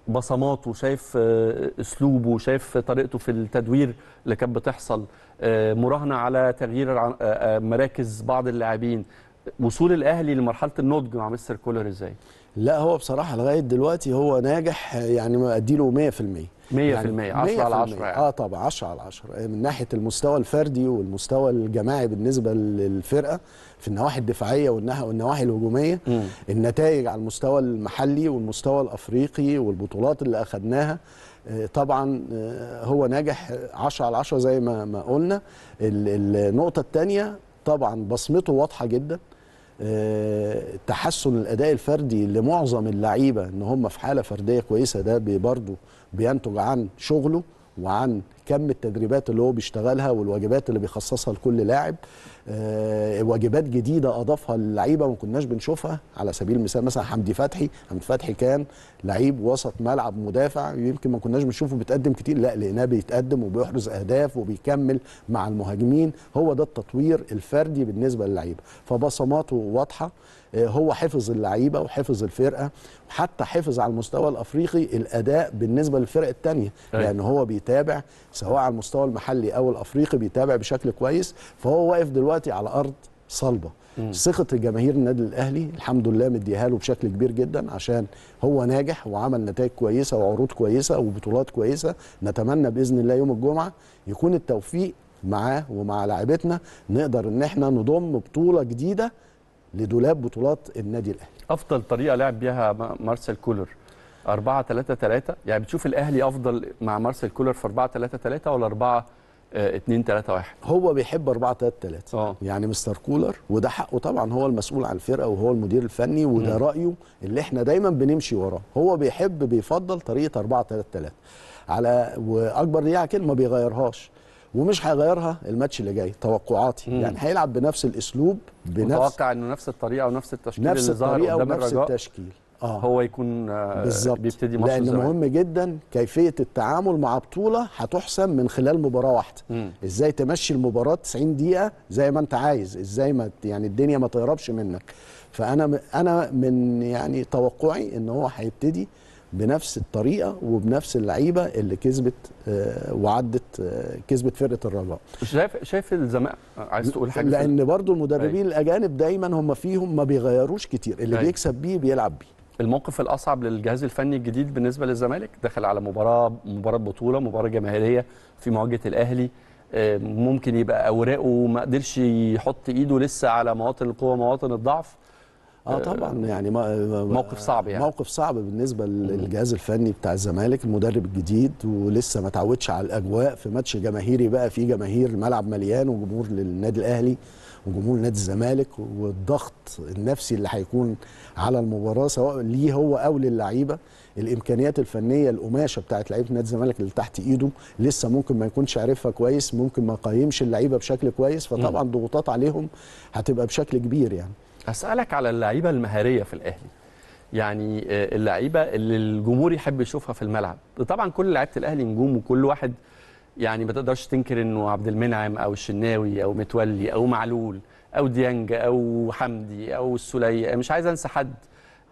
بصماته شايف آه، اسلوبه شايف طريقته في التدوير اللي كانت بتحصل آه، مراهنه على تغيير آه، مراكز بعض اللاعبين وصول الاهلي لمرحله النضج مع مستر كولر ازاي؟ لا هو بصراحه لغايه دلوقتي هو ناجح يعني اديله 100% 100% يعني 10 على 10 يعني. اه طبعا 10 على 10 إيه، من ناحيه المستوى الفردي والمستوى الجماعي بالنسبه للفرقه في النواحي الدفاعيه والنواحي الهجوميه م. النتائج على المستوى المحلي والمستوى الافريقي والبطولات اللي اخذناها آه، طبعا آه، هو ناجح 10 على 10 زي ما ما قلنا النقطه الثانيه طبعا بصمته واضحه جدا آه، تحسن الاداء الفردي لمعظم اللعيبه ان هم في حاله فرديه كويسه ده برضه بينتج عن شغله وعن كم التدريبات اللي هو بيشتغلها والواجبات اللي بيخصصها لكل لاعب آه واجبات جديده اضافها للعيبه ما كناش بنشوفها على سبيل المثال مثلا حمدي فتحي حمدي فتحي كان لعيب وسط ملعب مدافع يمكن ما كناش بنشوفه بيتقدم كتير لا لقيناه بيتقدم وبيحرز اهداف وبيكمل مع المهاجمين هو ده التطوير الفردي بالنسبه للعيبه فبصماته واضحه هو حفظ اللعيبه وحفظ الفرقه وحتى حفظ على المستوى الافريقي الاداء بالنسبه للفرق الثانيه أيوة. لان هو بيتابع سواء على المستوى المحلي او الافريقي بيتابع بشكل كويس فهو واقف دلوقتي على ارض صلبه ثقه جماهير النادي الاهلي الحمد لله مديها له بشكل كبير جدا عشان هو ناجح وعمل نتائج كويسه وعروض كويسه وبطولات كويسه نتمنى باذن الله يوم الجمعه يكون التوفيق معاه ومع لاعبتنا نقدر ان احنا نضم بطوله جديده لدولاب بطولات النادي الاهلي افضل طريقه لعب بيها مارسيل كولر 4 3 3 يعني بتشوف الاهلي افضل مع مارسيل كولر في 4 3 3 ولا 4 2 3 1 هو بيحب 4 3 3 يعني مستر كولر وده حقه طبعا هو المسؤول عن الفرقه وهو المدير الفني وده م. رايه اللي احنا دايما بنمشي وراه هو بيحب بيفضل طريقه 4 3 3 على واكبر لياعه كلمه ما بيغيرهاش ومش هيغيرها الماتش اللي جاي توقعاتي مم. يعني هيلعب بنفس الاسلوب بنفس متوقع انه نفس الطريقه ونفس التشكيل نفس اللي ظهر قدام ونفس التشكيل آه. هو يكون آه بيبتدي ماتش لان مهم جدا كيفيه التعامل مع بطوله هتحسم من خلال مباراه واحده مم. ازاي تمشي المباراه 90 دقيقه زي ما انت عايز ازاي ما يعني الدنيا ما تهربش منك فانا انا من يعني توقعي ان هو هيبتدي بنفس الطريقه وبنفس اللعيبه اللي كسبت آه، وعدت آه، كسبت فرقه الرجاء شايف شايف الزمالك عايز تقول حاجه لان برضو المدربين الاجانب دايما هم فيهم ما بيغيروش كتير اللي بيكسب بيه بيلعب بيه الموقف الاصعب للجهاز الفني الجديد بالنسبه للزمالك دخل على مباراه مباراه بطوله مباراه جماهيريه في مواجهه الاهلي آه، ممكن يبقى اوراقه ما قدرش يحط ايده لسه على مواطن القوه مواطن الضعف آه،, اه طبعا يعني موقف صعب يعني موقف صعب بالنسبه للجهاز الفني بتاع الزمالك المدرب الجديد ولسه ما تعودش على الاجواء في ماتش جماهيري بقى في جماهير الملعب مليان وجمهور للنادي الاهلي وجمهور نادي الزمالك والضغط النفسي اللي هيكون على المباراه سواء ليه هو او للعيبه الامكانيات الفنيه القماشه بتاعت لعيبه نادي الزمالك اللي تحت ايده لسه ممكن ما يكونش عارفها كويس ممكن ما قيمش اللعيبه بشكل كويس فطبعا ضغوطات عليهم هتبقى بشكل كبير يعني أسألك على اللعيبة المهارية في الأهلي يعني آه، اللعيبة اللي الجمهور يحب يشوفها في الملعب طبعا كل لعيبة الأهلي نجوم وكل واحد يعني ما تقدرش تنكر انه عبد المنعم او الشناوي او متولي او معلول او ديانج او حمدي او السلية مش عايز انسى حد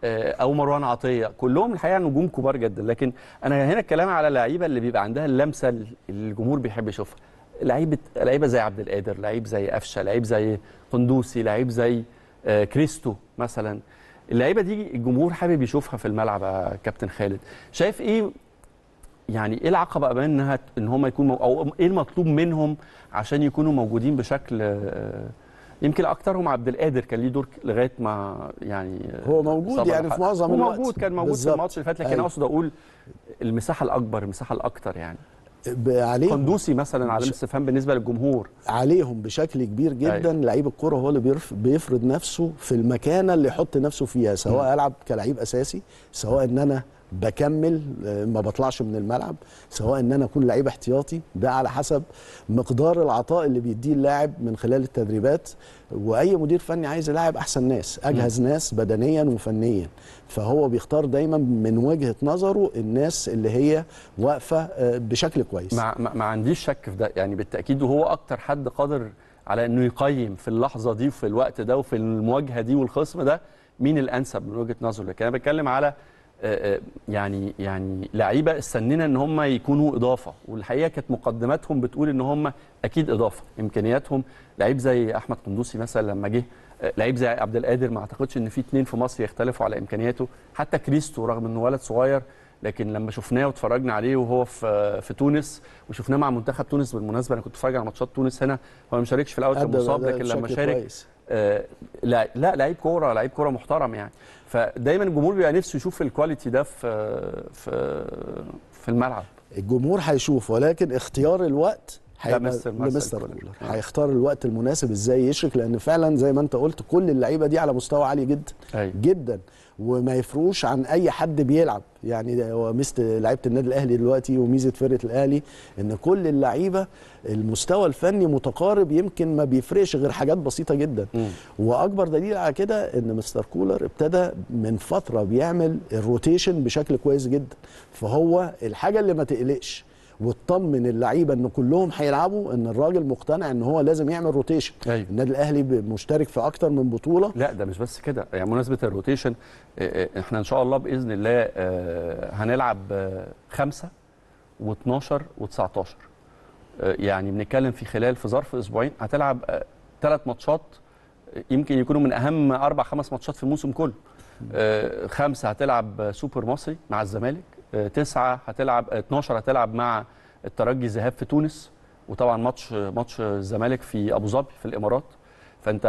آه، او مروان عطيه كلهم الحقيقه نجوم كبار جدا لكن انا هنا الكلام على اللعيبه اللي بيبقى عندها اللمسه اللي الجمهور بيحب يشوفها لعيبه لعيبه زي عبد القادر لعيب زي قفشه لعيب زي قندوسي لعيب زي آه، كريستو مثلا اللعيبه دي الجمهور حابب يشوفها في الملعب يا كابتن خالد شايف ايه يعني ايه العقبه بقى انها ان هم يكونوا او ايه المطلوب منهم عشان يكونوا موجودين بشكل آه، يمكن اكثرهم عبد القادر كان ليه دور لغايه ما يعني آه، هو موجود يعني في معظم الوقت هو موجود كان موجود بالزبط. في الماتش اللي فات لكن أيوه. اقصد اقول المساحه الاكبر المساحه الاكثر يعني عليهم قندوسي مثلا علامه استفهام بالنسبه للجمهور عليهم بشكل كبير جدا أيوة. لعيب الكوره هو اللي بيفرض نفسه في المكانه اللي يحط نفسه فيها سواء العب كلعيب اساسي سواء ان انا بكمل آه، ما بطلعش من الملعب سواء ان انا اكون لعيب احتياطي ده على حسب مقدار العطاء اللي بيديه اللاعب من خلال التدريبات واي مدير فني عايز يلاعب احسن ناس اجهز ناس بدنيا وفنيا فهو بيختار دايما من وجهه نظره الناس اللي هي واقفه آه، بشكل كويس ما, ما عنديش شك في ده يعني بالتاكيد وهو اكتر حد قادر على انه يقيم في اللحظه دي وفي الوقت ده وفي المواجهه دي والخصم ده مين الانسب من وجهه نظره لكن انا بتكلم على آه، آه، يعني يعني لعيبه استنينا ان هم يكونوا اضافه والحقيقه كانت مقدماتهم بتقول ان هم اكيد اضافه امكانياتهم لعيب زي احمد قندوسي مثلا لما جه آه، لعيب زي عبد القادر ما اعتقدش ان في اثنين في مصر يختلفوا على امكانياته حتى كريستو رغم انه ولد صغير لكن لما شفناه واتفرجنا عليه وهو في في تونس وشفناه مع منتخب تونس بالمناسبه انا كنت اتفرج على ماتشات تونس هنا هو ما شاركش في الاول كان مصاب لكن لما شارك آه لا لا لعيب كوره لعيب كوره محترم يعني فدايما الجمهور بيبقى نفسه يشوف الكواليتي ده في في في الملعب الجمهور هيشوف ولكن اختيار الوقت لمستر مولر هيختار الوقت المناسب ازاي يشرك لان فعلا زي ما انت قلت كل اللعيبه دي على مستوى عالي جدا أي. أيوة. جدا وما يفرقوش عن اي حد بيلعب يعني ميزه لعيبه النادي الاهلي دلوقتي وميزه فرقه الاهلي ان كل اللعيبه المستوى الفني متقارب يمكن ما بيفرقش غير حاجات بسيطه جدا م. واكبر دليل على كده ان مستر كولر ابتدى من فتره بيعمل الروتيشن بشكل كويس جدا فهو الحاجه اللي ما تقلقش وتطمن اللعيبه ان كلهم هيلعبوا ان الراجل مقتنع ان هو لازم يعمل روتيشن أيوه. النادي الاهلي مشترك في اكتر من بطوله لا ده مش بس كده يعني مناسبه الروتيشن آه، آه، احنا ان شاء الله باذن الله آه، هنلعب خمسه و12 و19 يعني بنتكلم في خلال في ظرف اسبوعين هتلعب ثلاث ماتشات يمكن يكونوا من اهم اربع خمس ماتشات في الموسم كله خمسه هتلعب سوبر مصري مع الزمالك تسعة هتلعب 12 هتلعب مع الترجي الذهاب في تونس وطبعا ماتش ماتش الزمالك في ابو ظبي في الامارات فانت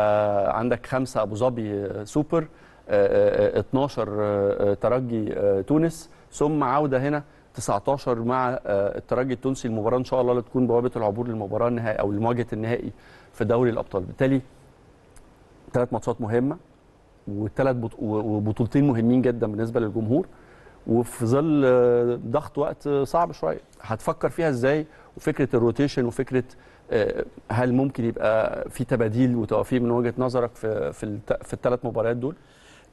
عندك خمسه ابو ظبي آه، سوبر 12 آه، آه، ترجي تونس ثم عوده هنا 19 مع الترجي التونسي المباراه ان شاء الله اللي تكون بوابه العبور للمباراه النهائي او لمواجهه النهائي في دوري الابطال بالتالي ثلاث ماتشات مهمه وثلاث وبطولتين مهمين جدا بالنسبه للجمهور وفي ظل آه، ضغط وقت صعب شويه هتفكر فيها ازاي وفكره الروتيشن وفكره آه، هل ممكن يبقى في تباديل وتوافيق من وجهه نظرك في في في الثلاث مباريات دول؟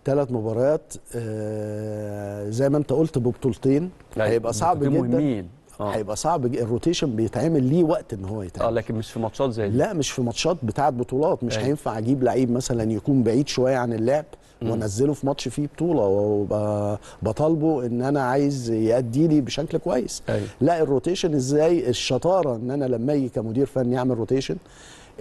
ثلاث مباريات آه، زي ما انت قلت ببطولتين أيوة، هيبقى صعب جدا مهمين آه. هيبقى صعب الروتيشن بيتعمل ليه وقت ان هو يتعمل اه لكن مش في ماتشات زي دي لا مش في ماتشات بتاعه بطولات مش أيوة. هينفع اجيب لعيب مثلا يكون بعيد شويه عن اللعب وانزله في ماتش فيه بطوله وبطالبه ان انا عايز يادي لي بشكل كويس أي. أيوة. لا الروتيشن ازاي الشطاره ان انا لما اجي كمدير فني اعمل روتيشن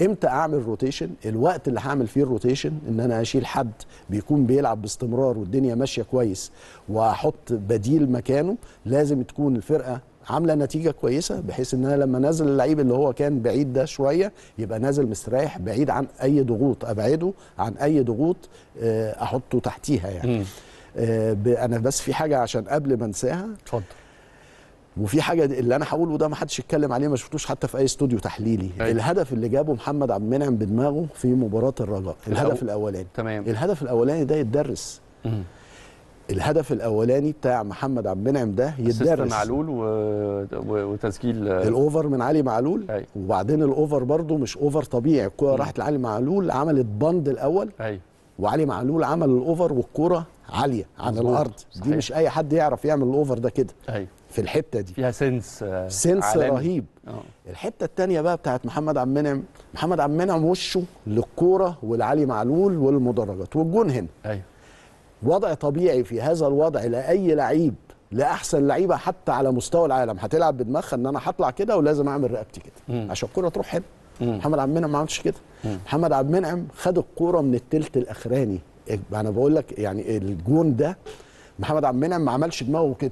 امتى اعمل روتيشن الوقت اللي هعمل فيه الروتيشن ان انا اشيل حد بيكون بيلعب باستمرار والدنيا ماشيه كويس واحط بديل مكانه لازم تكون الفرقه عامله نتيجه كويسه بحيث ان انا لما نزل اللعيب اللي هو كان بعيد ده شويه يبقى نازل مستريح بعيد عن اي ضغوط ابعده عن اي ضغوط آه، احطه تحتيها يعني آه، انا بس في حاجه عشان قبل ما انساها اتفضل وفي حاجه اللي انا هقوله ده ما حدش يتكلم عليه ما شفتوش حتى في اي استوديو تحليلي أي. أيوة. الهدف اللي جابه محمد عبد المنعم بدماغه في مباراه الرجاء الهدف الاولاني تمام الهدف الاولاني ده يتدرس مم. الهدف الاولاني بتاع محمد عبد المنعم ده يتدرس معلول و... وتسجيل الاوفر من علي معلول أي. وبعدين الاوفر برده مش اوفر طبيعي الكوره راحت لعلي معلول عملت بند الاول أي. وعلي معلول عمل الاوفر والكوره عاليه عن مزبوط. الارض صحيح. دي مش اي حد يعرف يعمل الاوفر ده كده أي. في الحته دي فيها سنس آه، سنس عالمي. رهيب أوه. الحته الثانيه بقى بتاعت محمد عبد المنعم محمد عبد المنعم وشه للكوره ولعلي معلول والمدرجات والجون هنا ايوه وضع طبيعي في هذا الوضع لاي لعيب لاحسن لعيبه حتى على مستوى العالم هتلعب بدماغها ان انا هطلع كده ولازم اعمل رقبتي كده مم. عشان الكوره تروح هنا محمد عبد المنعم ما عملش كده مم. محمد عبد المنعم خد الكوره من التلت الاخراني انا بقول لك يعني الجون ده محمد عبد المنعم ما عملش دماغه كده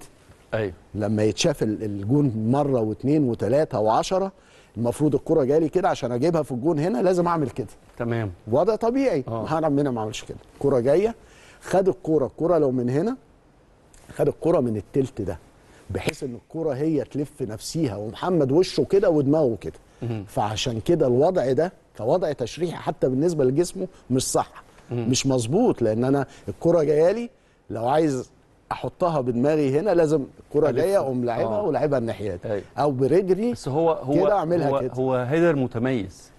ايوه لما يتشاف الجون مره واثنين وثلاثه وعشرة المفروض الكره جالي كده عشان اجيبها في الجون هنا لازم اعمل كده تمام وضع طبيعي آه. محمد عبد المنعم ما عملش كده الكره جايه خد الكوره الكوره لو من هنا خد الكوره من التلت ده بحيث ان الكوره هي تلف نفسيها ومحمد وشه كده ودماغه كده فعشان كده الوضع ده كوضع تشريحي حتى بالنسبه لجسمه مش صح مش مظبوط لان انا الكوره جايه لي لو عايز احطها بدماغي هنا لازم الكوره جايه اقوم لاعبها آه. ولاعبها الناحيه دي طيب. او برجلي بس هو هو كده اعملها هو, كده. هو هيدر متميز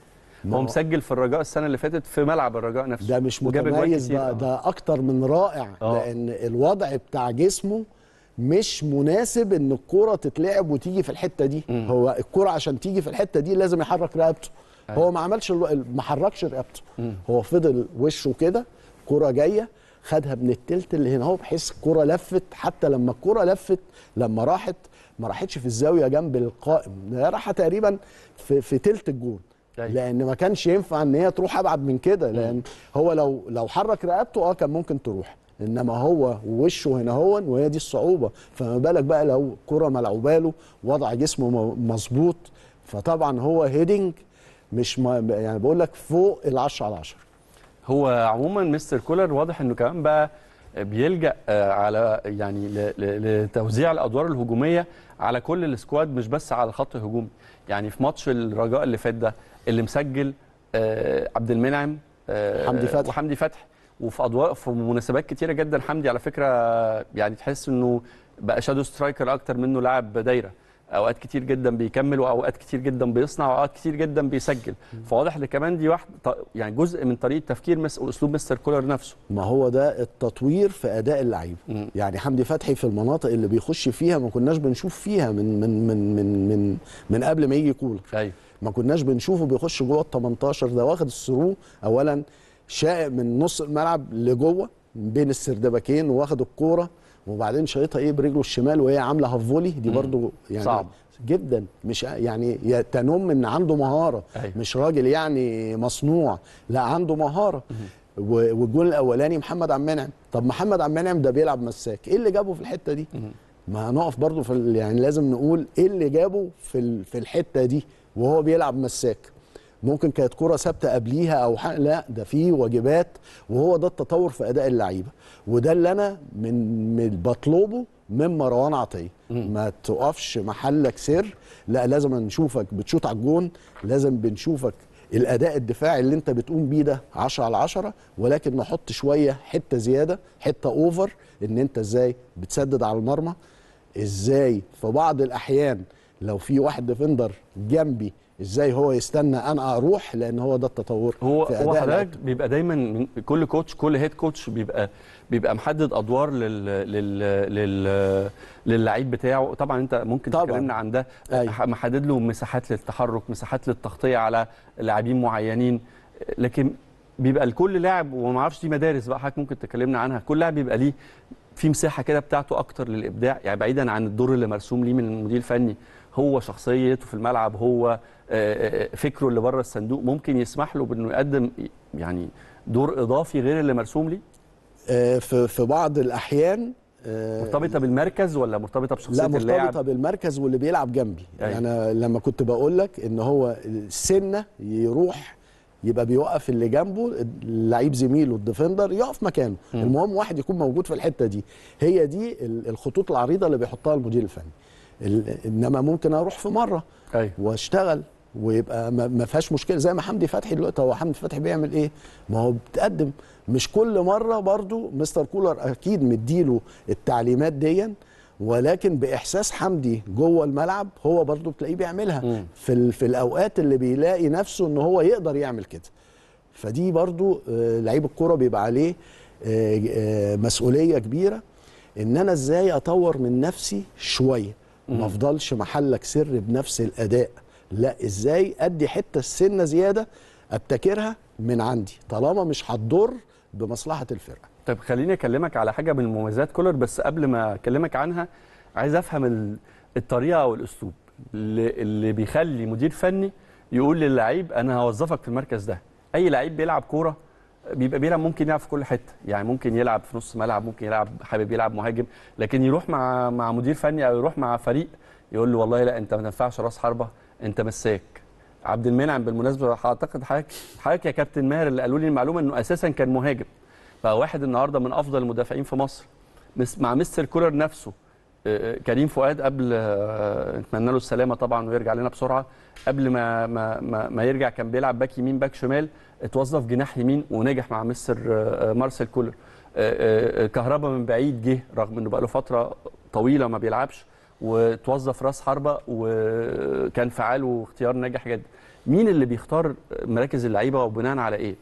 هو نعم. مسجل في الرجاء السنه اللي فاتت في ملعب الرجاء نفسه ده مش متميز ده, ده اكتر من رائع أوه. لان الوضع بتاع جسمه مش مناسب ان الكوره تتلعب وتيجي في الحته دي مم. هو الكوره عشان تيجي في الحته دي لازم يحرك رقبته أيوة. هو ما عملش ما حركش رقبته هو فضل وشه كده كوره جايه خدها من التلت اللي هنا هو بحيث الكوره لفت حتى لما الكوره لفت لما راحت ما راحتش في الزاويه جنب القائم راحت تقريبا في, في تلت الجول طيب. لان ما كانش ينفع ان هي تروح ابعد من كده لان هو لو لو حرك رقبته اه كان ممكن تروح انما هو ووشه هنا هو وهي دي الصعوبه فما بالك بقى لو كره ملعوبه له وضع جسمه مظبوط فطبعا هو هيدنج مش ما يعني بقول لك فوق ال10 على 10 هو عموما مستر كولر واضح انه كمان بقى بيلجا آه، على يعني لتوزيع الادوار الهجوميه على كل السكواد مش بس على الخط الهجومي يعني في ماتش الرجاء اللي فات ده اللي مسجل آه، عبد المنعم آه، حمدي فتحي وحمدي فتحي وفي ادوار في مناسبات كتيره جدا حمدي على فكره يعني تحس انه بقى شادو سترايكر اكتر منه لاعب دايره اوقات كتير جدا بيكمل واوقات كتير جدا بيصنع واوقات كتير جدا بيسجل فواضح ان كمان دي واحد يعني جزء من طريقه تفكير مس واسلوب مستر كولر نفسه ما هو ده التطوير في اداء اللعيبه يعني حمدي فتحي في المناطق اللي بيخش فيها ما كناش بنشوف فيها من من من من من, من قبل ما يجي كولر ايوه ما كناش بنشوفه بيخش جوه ال 18 ده واخد الثرو اولا شائق من نص الملعب لجوه بين السردبكين واخد الكوره وبعدين شايطها ايه برجله الشمال وهي عامله هفولي دي برضو يعني صعب جدا مش يعني تنم ان عنده مهاره أي. أيوة. مش راجل يعني مصنوع لا عنده مهاره والجول الاولاني محمد عبد المنعم طب محمد عبد المنعم ده بيلعب مساك ايه اللي جابه في الحته دي ما هنقف برضو في يعني لازم نقول ايه اللي جابه في في الحته دي وهو بيلعب مساك ممكن كانت كرة ثابتة قبليها أو لا ده في واجبات وهو ده التطور في أداء اللعيبة وده اللي أنا من, من بطلبه من مروان عطية ما تقفش محلك سر لا لازم نشوفك بتشوط على الجون لازم بنشوفك الاداء الدفاعي اللي انت بتقوم بيه ده 10 على 10 ولكن نحط شويه حته زياده حته اوفر ان انت ازاي بتسدد على المرمى ازاي في بعض الاحيان لو في واحد ديفندر جنبي ازاي هو يستنى انا اروح لان هو ده التطور هو في أداء هو حضرتك بيبقى دايما من كل كوتش كل هيد كوتش بيبقى بيبقى محدد ادوار لل لل لل للعيب بتاعه طبعا انت ممكن تكلمنا عن ده أيوه. محدد له مساحات للتحرك مساحات للتغطيه على لاعبين معينين لكن بيبقى لكل لاعب وما اعرفش دي مدارس بقى حضرتك ممكن تكلمنا عنها كل لاعب بيبقى ليه في مساحه كده بتاعته اكتر للابداع يعني بعيدا عن الدور اللي مرسوم ليه من المدير الفني هو شخصيته في الملعب هو آه، آه، آه، فكره اللي بره الصندوق ممكن يسمح له بانه يقدم يعني دور اضافي غير اللي مرسوم لي في في بعض الاحيان مرتبطه بالمركز ولا مرتبطه بشخصيه اللاعب؟ لا مرتبطه اللاعب؟ بالمركز واللي بيلعب جنبي أي. أيوة. يعني انا لما كنت بقول لك ان هو سنه يروح يبقى بيوقف اللي جنبه اللعيب زميله الديفندر يقف مكانه م. المهم واحد يكون موجود في الحته دي هي دي الخطوط العريضه اللي بيحطها المدير الفني انما ممكن اروح في مره أيوة. واشتغل ويبقى ما فيهاش مشكله زي ما حمدي فتحي دلوقتي هو حمدي فتحي بيعمل ايه؟ ما هو بتقدم مش كل مره برضو مستر كولر اكيد مديله التعليمات ديًا ولكن باحساس حمدي جوه الملعب هو برضو بتلاقيه بيعملها م. في في الاوقات اللي بيلاقي نفسه ان هو يقدر يعمل كده فدي برضو آه، لعيب الكوره بيبقى عليه آه، آه، مسؤوليه كبيره ان انا ازاي اطور من نفسي شويه ما افضلش محلك سر بنفس الاداء لا ازاي ادي حته السنه زياده ابتكرها من عندي طالما مش هتضر بمصلحه الفرقه طب خليني اكلمك على حاجه من مميزات كولر بس قبل ما اكلمك عنها عايز افهم الطريقه والاسلوب اللي بيخلي مدير فني يقول للعيب انا هوظفك في المركز ده اي لعيب بيلعب كوره بيبقى بيلعب ممكن يلعب في كل حته يعني ممكن يلعب في نص ملعب ممكن يلعب حابب يلعب مهاجم لكن يروح مع مع مدير فني او يروح مع فريق يقول له والله لا انت ما تنفعش راس حربه انت مساك عبد المنعم بالمناسبه اعتقد حضرتك حضرتك يا كابتن ماهر اللي قالوا لي المعلومه انه اساسا كان مهاجم فواحد النهارده من افضل المدافعين في مصر مع مستر كولر نفسه كريم فؤاد قبل آه، نتمنى له السلامه طبعا ويرجع لنا بسرعه قبل ما ما ما, ما يرجع كان بيلعب باك يمين باك شمال اتوظف جناح يمين ونجح مع مستر آه، آه، مارسيل كولر كهربا من بعيد جه رغم انه بقى له فتره طويله ما بيلعبش وتوظف راس حربه وكان فعال واختيار ناجح جدا مين اللي بيختار مراكز اللعيبه وبناء على ايه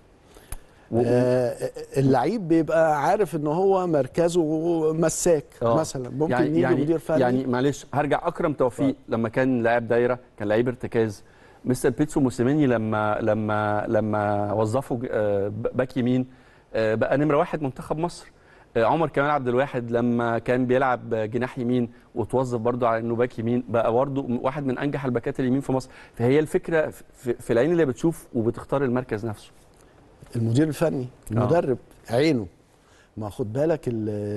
آه، اللعيب بيبقى عارف ان هو مركزه مساك أوه. مثلا ممكن يعني يجي يعني- مدير فني يعني معلش هرجع اكرم توفيق لما كان لاعب دايره كان لعيب ارتكاز مستر بيتسو موسيماني لما لما لما وظفه آه، باك يمين آه، بقى نمره واحد منتخب مصر عمر كمال عبد الواحد لما كان بيلعب جناح يمين وتوظف برضه على انه باك يمين بقى برضه واحد من انجح الباكات اليمين في مصر فهي الفكره في العين اللي بتشوف وبتختار المركز نفسه المدير الفني آه. المدرب عينه ما خد بالك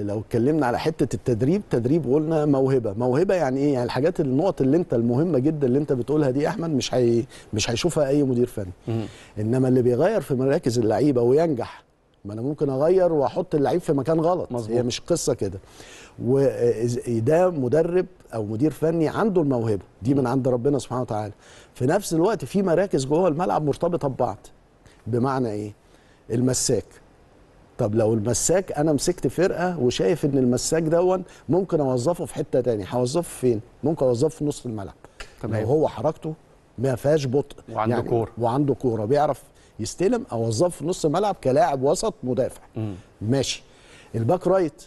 لو اتكلمنا على حته التدريب تدريب قلنا موهبه موهبه يعني ايه يعني الحاجات النقط اللي انت المهمه جدا اللي انت بتقولها دي احمد مش هي مش هيشوفها اي مدير فني مم. انما اللي بيغير في مراكز اللعيبه وينجح ما انا ممكن اغير واحط اللعيب في مكان غلط مزبوط. هي مش قصه كده وده مدرب او مدير فني عنده الموهبه دي من عند ربنا سبحانه وتعالى في نفس الوقت في مراكز جوه الملعب مرتبطه ببعض بمعنى ايه المساك طب لو المساك انا مسكت فرقه وشايف ان المساك دون ممكن اوظفه في حته تاني هوظفه فين ممكن اوظفه في نص الملعب تمام. لو هو حركته ما فيهاش بطء وعنده يعني كوره وعنده كوره بيعرف يستلم اوظفه في نص الملعب كلاعب وسط مدافع م. ماشي الباك رايت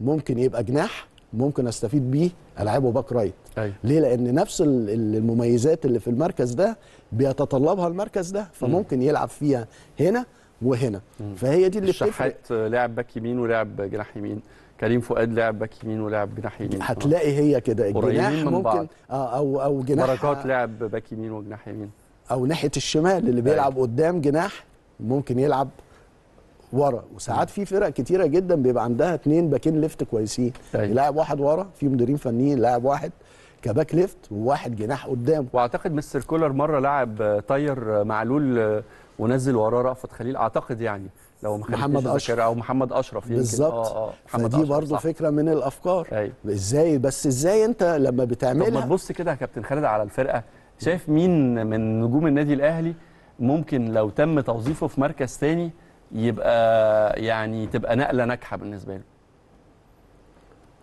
ممكن يبقى جناح ممكن استفيد بيه العبه باك رايت أي. أيوه. ليه لان نفس المميزات اللي في المركز ده بيتطلبها المركز ده فممكن يلعب فيها هنا وهنا فهي دي اللي الشحات لاعب باك يمين ولاعب جناح يمين كريم فؤاد لاعب باك يمين ولاعب جناح يمين هتلاقي هي كده الجناح ممكن بعض. آه، او او جناح بركات لاعب باك يمين وجناح يمين او ناحيه الشمال اللي بيلعب أيوة. قدام جناح ممكن يلعب ورا وساعات في فرق كتيره جدا بيبقى عندها اثنين باكين ليفت كويسين أيوة. لاعب واحد ورا في مديرين فنيين لاعب واحد كباك ليفت وواحد جناح قدام واعتقد مستر كولر مره لعب طير معلول آه، ونزل وراه رأفت خليل اعتقد يعني لو محمد اشرف او محمد اشرف بالظبط اه اه, آه، محمد دي برضه فكره من الافكار أيوة. ازاي بس ازاي انت لما بتعملها طب ما تبص كده يا كابتن خالد على الفرقه شايف مين من نجوم النادي الاهلي ممكن لو تم توظيفه في مركز ثاني يبقى يعني تبقى نقله ناجحه بالنسبه له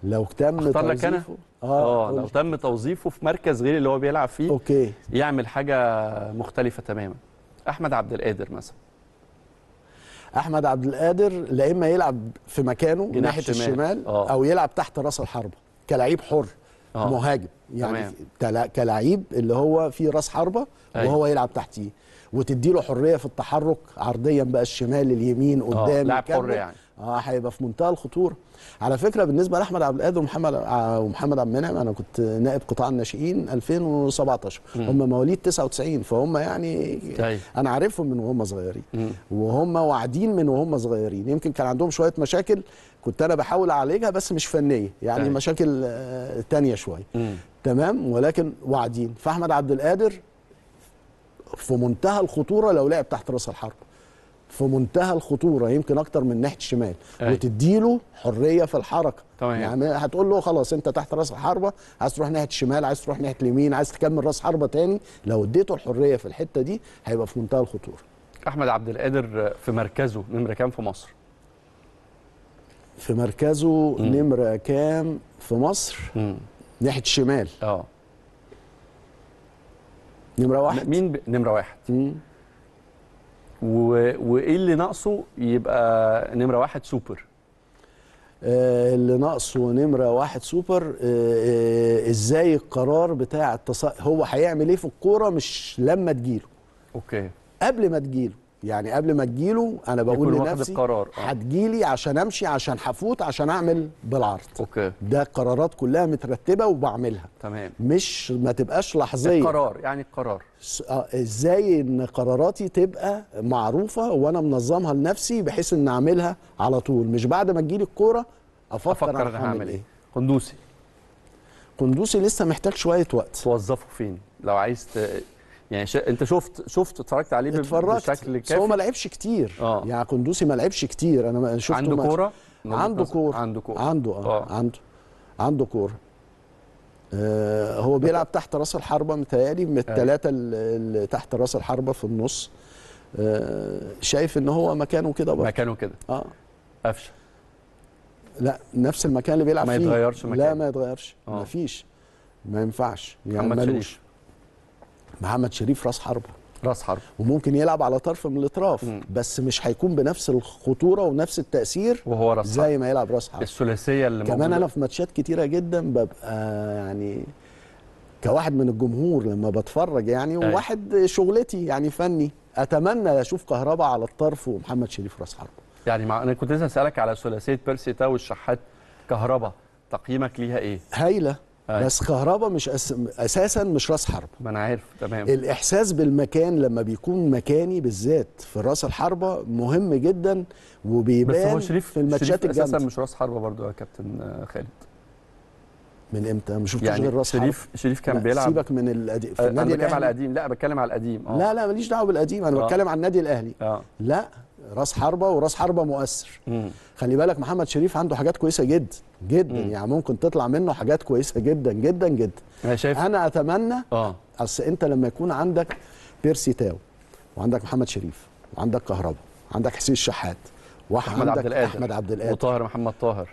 لو تم توظيفه أنا؟ اه, آه لو تم توظيفه في مركز غير اللي هو بيلعب فيه أوكي. يعمل حاجه مختلفه تماما احمد عبد القادر مثلا احمد عبد القادر لا اما يلعب في مكانه ناحيه الشمال آه. او يلعب تحت راس الحربه كلعيب حر آه. مهاجم يعني تمام. كلعيب اللي هو في راس حربه أيوه. وهو يلعب تحتيه وتدي له حريه في التحرك عرضيا بقى الشمال اليمين آه، قدام آه. لاعب حر يعني اه هيبقى في منتهى الخطوره على فكره بالنسبه لاحمد عبد القادر ومحمد آه، ومحمد عبد المنعم انا كنت نائب قطاع الناشئين 2017 هم مواليد 99 فهم يعني طيب. انا عارفهم من وهم صغيرين وهم واعدين من وهم صغيرين يمكن كان عندهم شويه مشاكل كنت انا بحاول اعالجها بس مش فنيه يعني طيب. مشاكل آه، تانية شويه تمام ولكن واعدين فاحمد عبد القادر في منتهى الخطوره لو لعب تحت راس الحرب في منتهى الخطوره يمكن اكتر من ناحيه الشمال وتديله حريه في الحركه تمام يعني هتقول له خلاص انت تحت راس الحربه عايز تروح ناحيه الشمال عايز تروح ناحيه اليمين عايز تكمل راس حربه تاني لو اديته الحريه في الحته دي هيبقى في منتهى الخطوره احمد عبد القادر في مركزه نمره كام في مصر في مركزه نمره كام في مصر مم. ناحيه الشمال اه نمره واحد مين ب... نمره واحد مم. وايه اللي ناقصه يبقى نمره واحد سوبر آه، اللي ناقصه نمره واحد سوبر آه، آه، ازاي القرار بتاع التص... هو هيعمل ايه في الكوره مش لما تجيله اوكي قبل ما تجيله يعني قبل ما تجيله انا بقول لنفسي القرار آه. هتجيلي عشان امشي عشان هفوت عشان اعمل بالعرض اوكي ده قرارات كلها مترتبه وبعملها تمام مش ما تبقاش لحظيه القرار يعني القرار آه، ازاي ان قراراتي تبقى معروفه وانا منظمها لنفسي بحيث ان اعملها على طول مش بعد ما تجيلي الكوره افكر, أفكر انا هعمل إيه. ايه قندوسي قندوسي لسه محتاج شويه وقت توظفه فين لو عايز ت... يعني ش... انت شفت شفت اتفرجت عليه اتفرجت بشكل كافي هو ما لعبش كتير آه. يعني قندوسي ما لعبش كتير انا شفته عنده كوره عنده كوره عنده كوره عنده اه, آه. عنده عنده كوره آه هو بيلعب تحت راس الحربه متهيألي من الثلاثه اللي تحت راس الحربه في النص آه شايف ان هو مكانه كده برضه مكانه كده اه قفشه لا نفس المكان اللي بيلعب ما فيه ما يتغيرش مكانه لا ما يتغيرش آه. ما فيش ما ينفعش يعني محمد شريف محمد شريف راس حربه راس حرب وممكن يلعب على طرف من الاطراف مم. بس مش هيكون بنفس الخطوره ونفس التاثير وهو راس زي ما يلعب راس حرب الثلاثيه اللي كمان موجودة. انا في ماتشات كتيره جدا ببقى يعني كواحد من الجمهور لما بتفرج يعني أيوة. وواحد شغلتي يعني فني اتمنى اشوف كهربا على الطرف ومحمد شريف راس حرب يعني مع... انا كنت لسه اسالك على ثلاثيه بيرسي تاو والشحات كهربا تقييمك ليها ايه هايله بس كهربا مش أس... اساسا مش راس حربه ما انا عارف تمام الاحساس بالمكان لما بيكون مكاني بالذات في راس الحربه مهم جدا وبيبان بس هو شريف في الماتشات الجامده اساسا مش راس حربه برضو يا كابتن آه، خالد من امتى ما شفتش يعني غير راس شريف حرب. شريف كان بيلعب سيبك من القديم في آه، النادي الاهلي على القديم لا بتكلم على القديم آه. لا لا ماليش دعوه بالقديم انا أوه. بتكلم على النادي الاهلي أوه. لا راس حربه وراس حربه مؤثر مم. خلي بالك محمد شريف عنده حاجات كويسه جدا جدا مم. يعني ممكن تطلع منه حاجات كويسه جدا جدا جدا انا شايف انا اتمنى اه اصل انت لما يكون عندك بيرسي تاو وعندك محمد شريف وعندك كهربا وعندك حسين الشحات واحمد عبد القادر احمد عبد القادر وطاهر محمد طاهر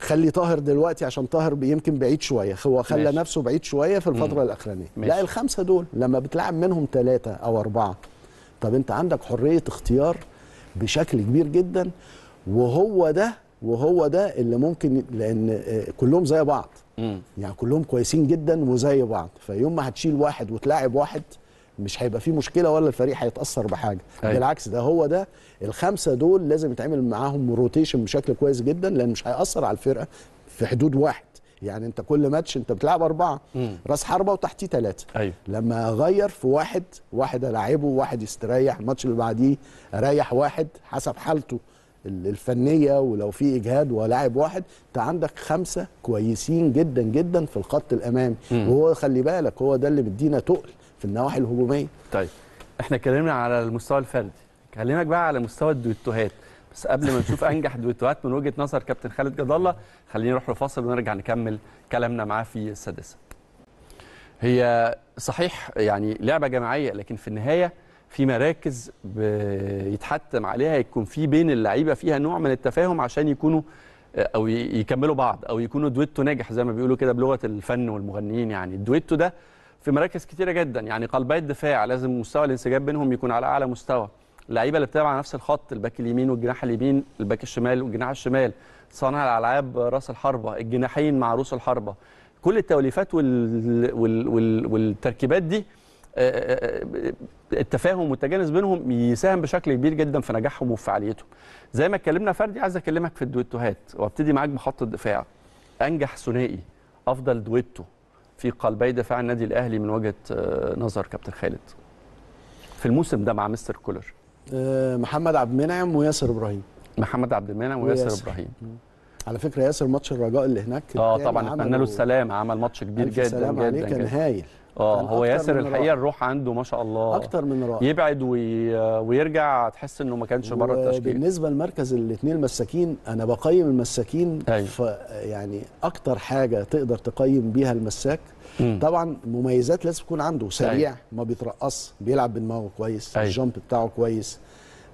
خلي طاهر دلوقتي عشان طاهر يمكن بعيد شويه هو خلى ماشي. نفسه بعيد شويه في الفتره مم. الاخرانيه ماشي. لا الخمسه دول لما بتلعب منهم ثلاثه او اربعه طب انت عندك حريه اختيار بشكل كبير جدا وهو ده وهو ده اللي ممكن لان آه، كلهم زي بعض مم. يعني كلهم كويسين جدا وزي بعض فيوم ما هتشيل واحد وتلاعب واحد مش هيبقى فيه مشكله ولا الفريق هيتاثر بحاجه أي. أيوه. بالعكس ده هو ده الخمسه دول لازم يتعمل معاهم روتيشن بشكل كويس جدا لان مش هياثر على الفرقه في حدود واحد يعني انت كل ماتش انت بتلعب اربعه مم. راس حربه وتحتيه ثلاثه أيوه. لما اغير في واحد واحد العبه وواحد يستريح الماتش اللي بعديه اريح واحد حسب حالته الفنيه ولو في اجهاد ولاعب واحد انت عندك خمسه كويسين جدا جدا في الخط الامامي وهو خلي بالك هو ده اللي بيدينا تقل في النواحي الهجوميه طيب احنا اتكلمنا على المستوى الفردي اكلمك بقى على مستوى الدويتوهات بس قبل ما نشوف انجح دويتوهات من وجهه نظر كابتن خالد جد الله خلينا نروح لفاصل ونرجع نكمل كلامنا معاه في السادسه هي صحيح يعني لعبه جماعيه لكن في النهايه في مراكز بيتحتم عليها يكون في بين اللعيبه فيها نوع من التفاهم عشان يكونوا او يكملوا بعض او يكونوا دويتو ناجح زي ما بيقولوا كده بلغه الفن والمغنيين يعني الدويتو ده في مراكز كتيره جدا يعني قلبي الدفاع لازم مستوى الانسجام بينهم يكون على اعلى مستوى اللعيبه اللي بتلعب على نفس الخط الباك اليمين والجناح اليمين الباك الشمال والجناح الشمال صانع الالعاب راس الحربه الجناحين مع رؤوس الحربه كل التوليفات وال... وال... وال... والتركيبات دي آه، آه، آه، التفاهم والتجانس بينهم يساهم بشكل كبير جدا في نجاحهم وفي فعاليتهم زي ما اتكلمنا فردي عايز اكلمك في الدويتوهات وابتدي معاك بخط الدفاع انجح ثنائي افضل دويتو في قلبي دفاع النادي الاهلي من وجهه نظر كابتن خالد في الموسم ده مع مستر كولر آه، محمد عبد المنعم وياسر ابراهيم محمد عبد المنعم وياسر, وياسر ابراهيم على فكره ياسر ماتش الرجاء اللي هناك اه طبعا اتمنى له السلام عمل ماتش كبير جدا جدا جدا عليه كان هايل اه هو ياسر الحقيقه الروح عنده ما شاء الله اكتر من رائع يبعد وي... ويرجع تحس انه ما كانش بره التشكيل بالنسبه لمركز الاثنين المساكين انا بقيم المساكين أيوه. ف يعني اكتر حاجه تقدر تقيم بيها المساك مم. طبعا مميزات لازم يكون عنده طيب. سريع أي. ما بيترقص بيلعب بدماغه كويس أي. طيب. الجامب بتاعه كويس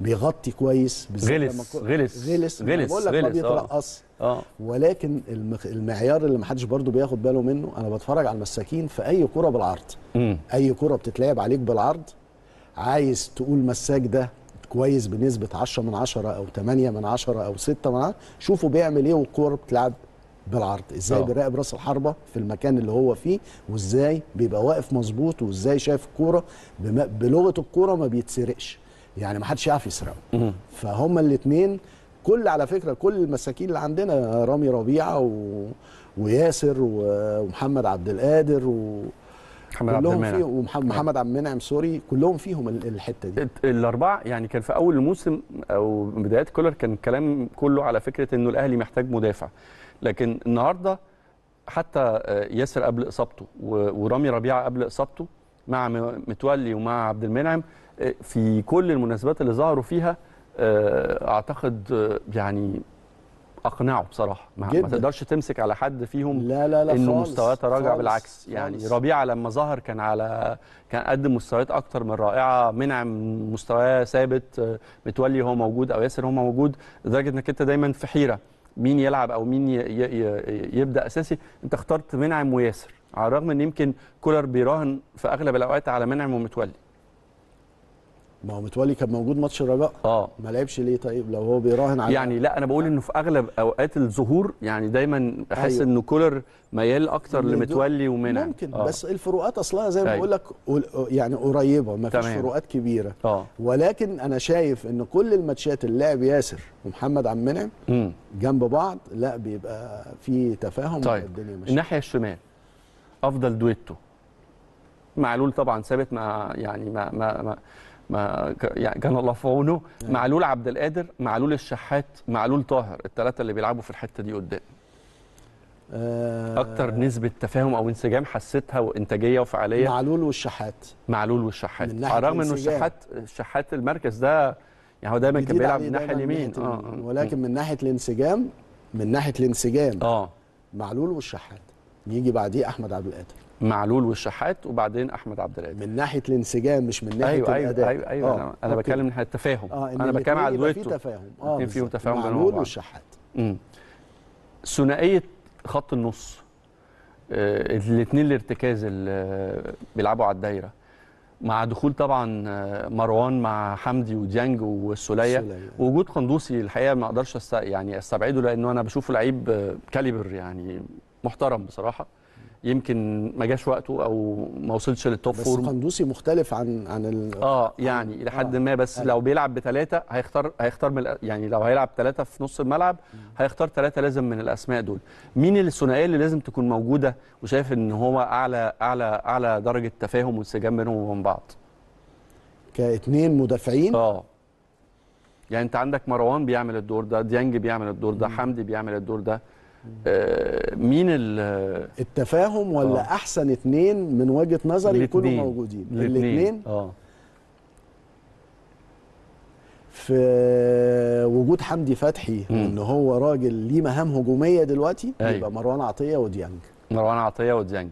بيغطي كويس غلس غلس غلس غلس بقول لك ما آه. بيترقص اه ولكن المعيار اللي ما حدش برضه بياخد باله منه انا بتفرج على المساكين في اي كوره بالعرض مم. اي كوره بتتلعب عليك بالعرض عايز تقول مساك ده كويس بنسبه 10 من 10 او 8 من 10 او 6 من 10 شوفوا بيعمل ايه والكوره بتلعب بالعرض ازاي آه. بيراقب راس الحربه في المكان اللي هو فيه وازاي بيبقى واقف مظبوط وازاي شايف الكوره بلغه الكوره ما بيتسرقش يعني ما حدش يعرف يسرقه فهم الاثنين كل على فكره كل المساكين اللي عندنا رامي ربيعه و... وياسر و... ومحمد عبد القادر و... محمد عبد المنعم ومحمد عبد المنعم سوري كلهم فيهم الحته دي الاربعه يعني كان في اول الموسم او بدايات كولر كان الكلام كله على فكره انه الاهلي محتاج مدافع لكن النهارده حتى آه، ياسر قبل اصابته ورامي ربيعه قبل اصابته مع متولي ومع عبد المنعم آه، في كل المناسبات اللي ظهروا فيها آه، اعتقد يعني اقنعوا بصراحه ما, ما تقدرش تمسك على حد فيهم لا لا لا انه مستواه تراجع بالعكس يعني خالص. ربيعه لما ظهر كان على كان قدم مستويات اكتر من رائعه منعم مستواه ثابت متولي هو موجود او ياسر هو موجود لدرجه انك انت دايما في حيره مين يلعب او مين يبدا اساسي انت اخترت منعم وياسر على الرغم ان يمكن كولر بيراهن في اغلب الاوقات على منعم ومتولي ما هو متولي كان موجود ماتش الرجاء اه ما لعبش ليه طيب لو هو بيراهن على يعني لا انا بقول انه في اغلب اوقات الظهور يعني دايما احس أيوه. انه كولر ميال اكتر لمتولي ومنع ممكن آه. بس الفروقات اصلها زي ما أيوه. بقول لك يعني قريبه ما فيش فروقات كبيره آه. ولكن انا شايف ان كل الماتشات اللي لعب ياسر ومحمد عبد المنعم جنب بعض لا بيبقى في تفاهم طيب. الدنيا ماشيه الناحيه الشمال افضل دويتو معلول طبعا ثابت مع يعني ما ما, ما ما يعني كان الله في عونه نعم. معلول عبد القادر معلول الشحات معلول طاهر الثلاثه اللي بيلعبوا في الحته دي قدام آه، اكتر نسبه تفاهم او انسجام حسيتها وانتاجيه وفعاليه معلول والشحات معلول والشحات على الرغم انه الشحات الشحات المركز ده يعني هو دايما كان بيلعب من الناحيه آه، اليمين آه. ولكن من ناحيه الانسجام من ناحيه الانسجام اه معلول والشحات يجي بعديه احمد عبد القادر معلول والشحات وبعدين احمد عبد الرازق من ناحيه الانسجام مش من ناحيه أيوة, أيوة، الاداء ايوه ايوه آه، انا, أنا بتكلم من ناحيه التفاهم آه انا بتكلم على الدويتو في تفاهم اه في تفاهم معلول والشحات ثنائيه خط النص آه الاثنين الارتكاز اللي آه، بيلعبوا على الدايره مع دخول طبعا آه، مروان مع حمدي وديانج والسوليه وجود قندوسي الحقيقه ما اقدرش يعني استبعده لانه انا بشوفه لعيب كاليبر يعني محترم بصراحه يمكن ما جاش وقته او ما وصلش للتوب بس فورم بس قندوسي مختلف عن عن ال... اه يعني الى حد آه. ما بس آه. لو بيلعب بثلاثه هيختار هيختار من يعني لو هيلعب ثلاثه في نص الملعب هيختار ثلاثه لازم من الاسماء دول مين الثنائيه اللي لازم تكون موجوده وشايف ان هو اعلى اعلى اعلى درجه تفاهم وانسجام بينهم وبين بعض كاثنين مدافعين اه يعني انت عندك مروان بيعمل الدور ده ديانج بيعمل الدور ده حمدي بيعمل الدور ده آه، مين التفاهم ولا أوه. احسن اثنين من وجهه نظري يكونوا موجودين الاثنين اه في وجود حمدي فتحي ان هو راجل ليه مهام هجوميه دلوقتي أي. أيوة. يبقى مروان عطيه وديانج مروان عطيه وديانج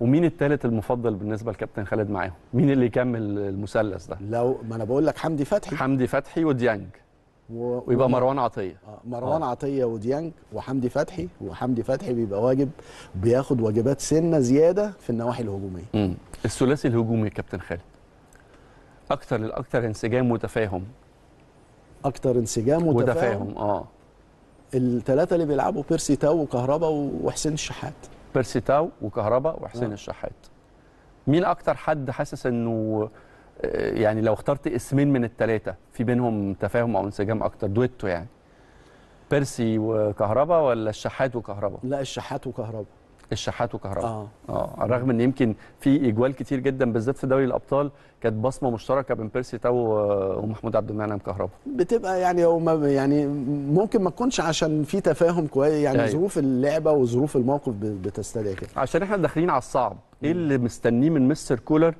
ومين الثالث المفضل بالنسبه لكابتن خالد معاهم مين اللي يكمل المثلث ده لو ما انا بقول لك حمدي فتحي حمدي فتحي وديانج و... ويبقى مروان عطيه آه مروان آه. عطيه وديانج وحمدي فتحي وحمدي فتحي بيبقى واجب بياخد واجبات سنه زياده في النواحي الهجوميه امم الثلاثي الهجومي يا كابتن خالد اكثر الاكثر انسجام وتفاهم اكثر انسجام وتفاهم, وتفاهم. اه الثلاثه اللي بيلعبوا بيرسي تاو وكهربا وحسين الشحات بيرسي تاو وكهربا وحسين آه. الشحات مين اكثر حد حاسس انه آه، يعني لو اخترت اسمين من الثلاثه في بينهم تفاهم او انسجام اكتر دويتو يعني بيرسي وكهربا ولا الشحات وكهربا لا الشحات وكهربا الشحات وكهربا اه اه رغم ان يمكن في اجوال كتير جدا بالذات في دوري الابطال كانت بصمه مشتركه بين بيرسي تاو ومحمود عبد المنعم كهربا بتبقى يعني هو يعني ممكن ما تكونش عشان في تفاهم كويس يعني أيوة. ظروف اللعبه وظروف الموقف بتستدعي كده عشان احنا داخلين على الصعب ايه اللي مستنيه من مستر كولر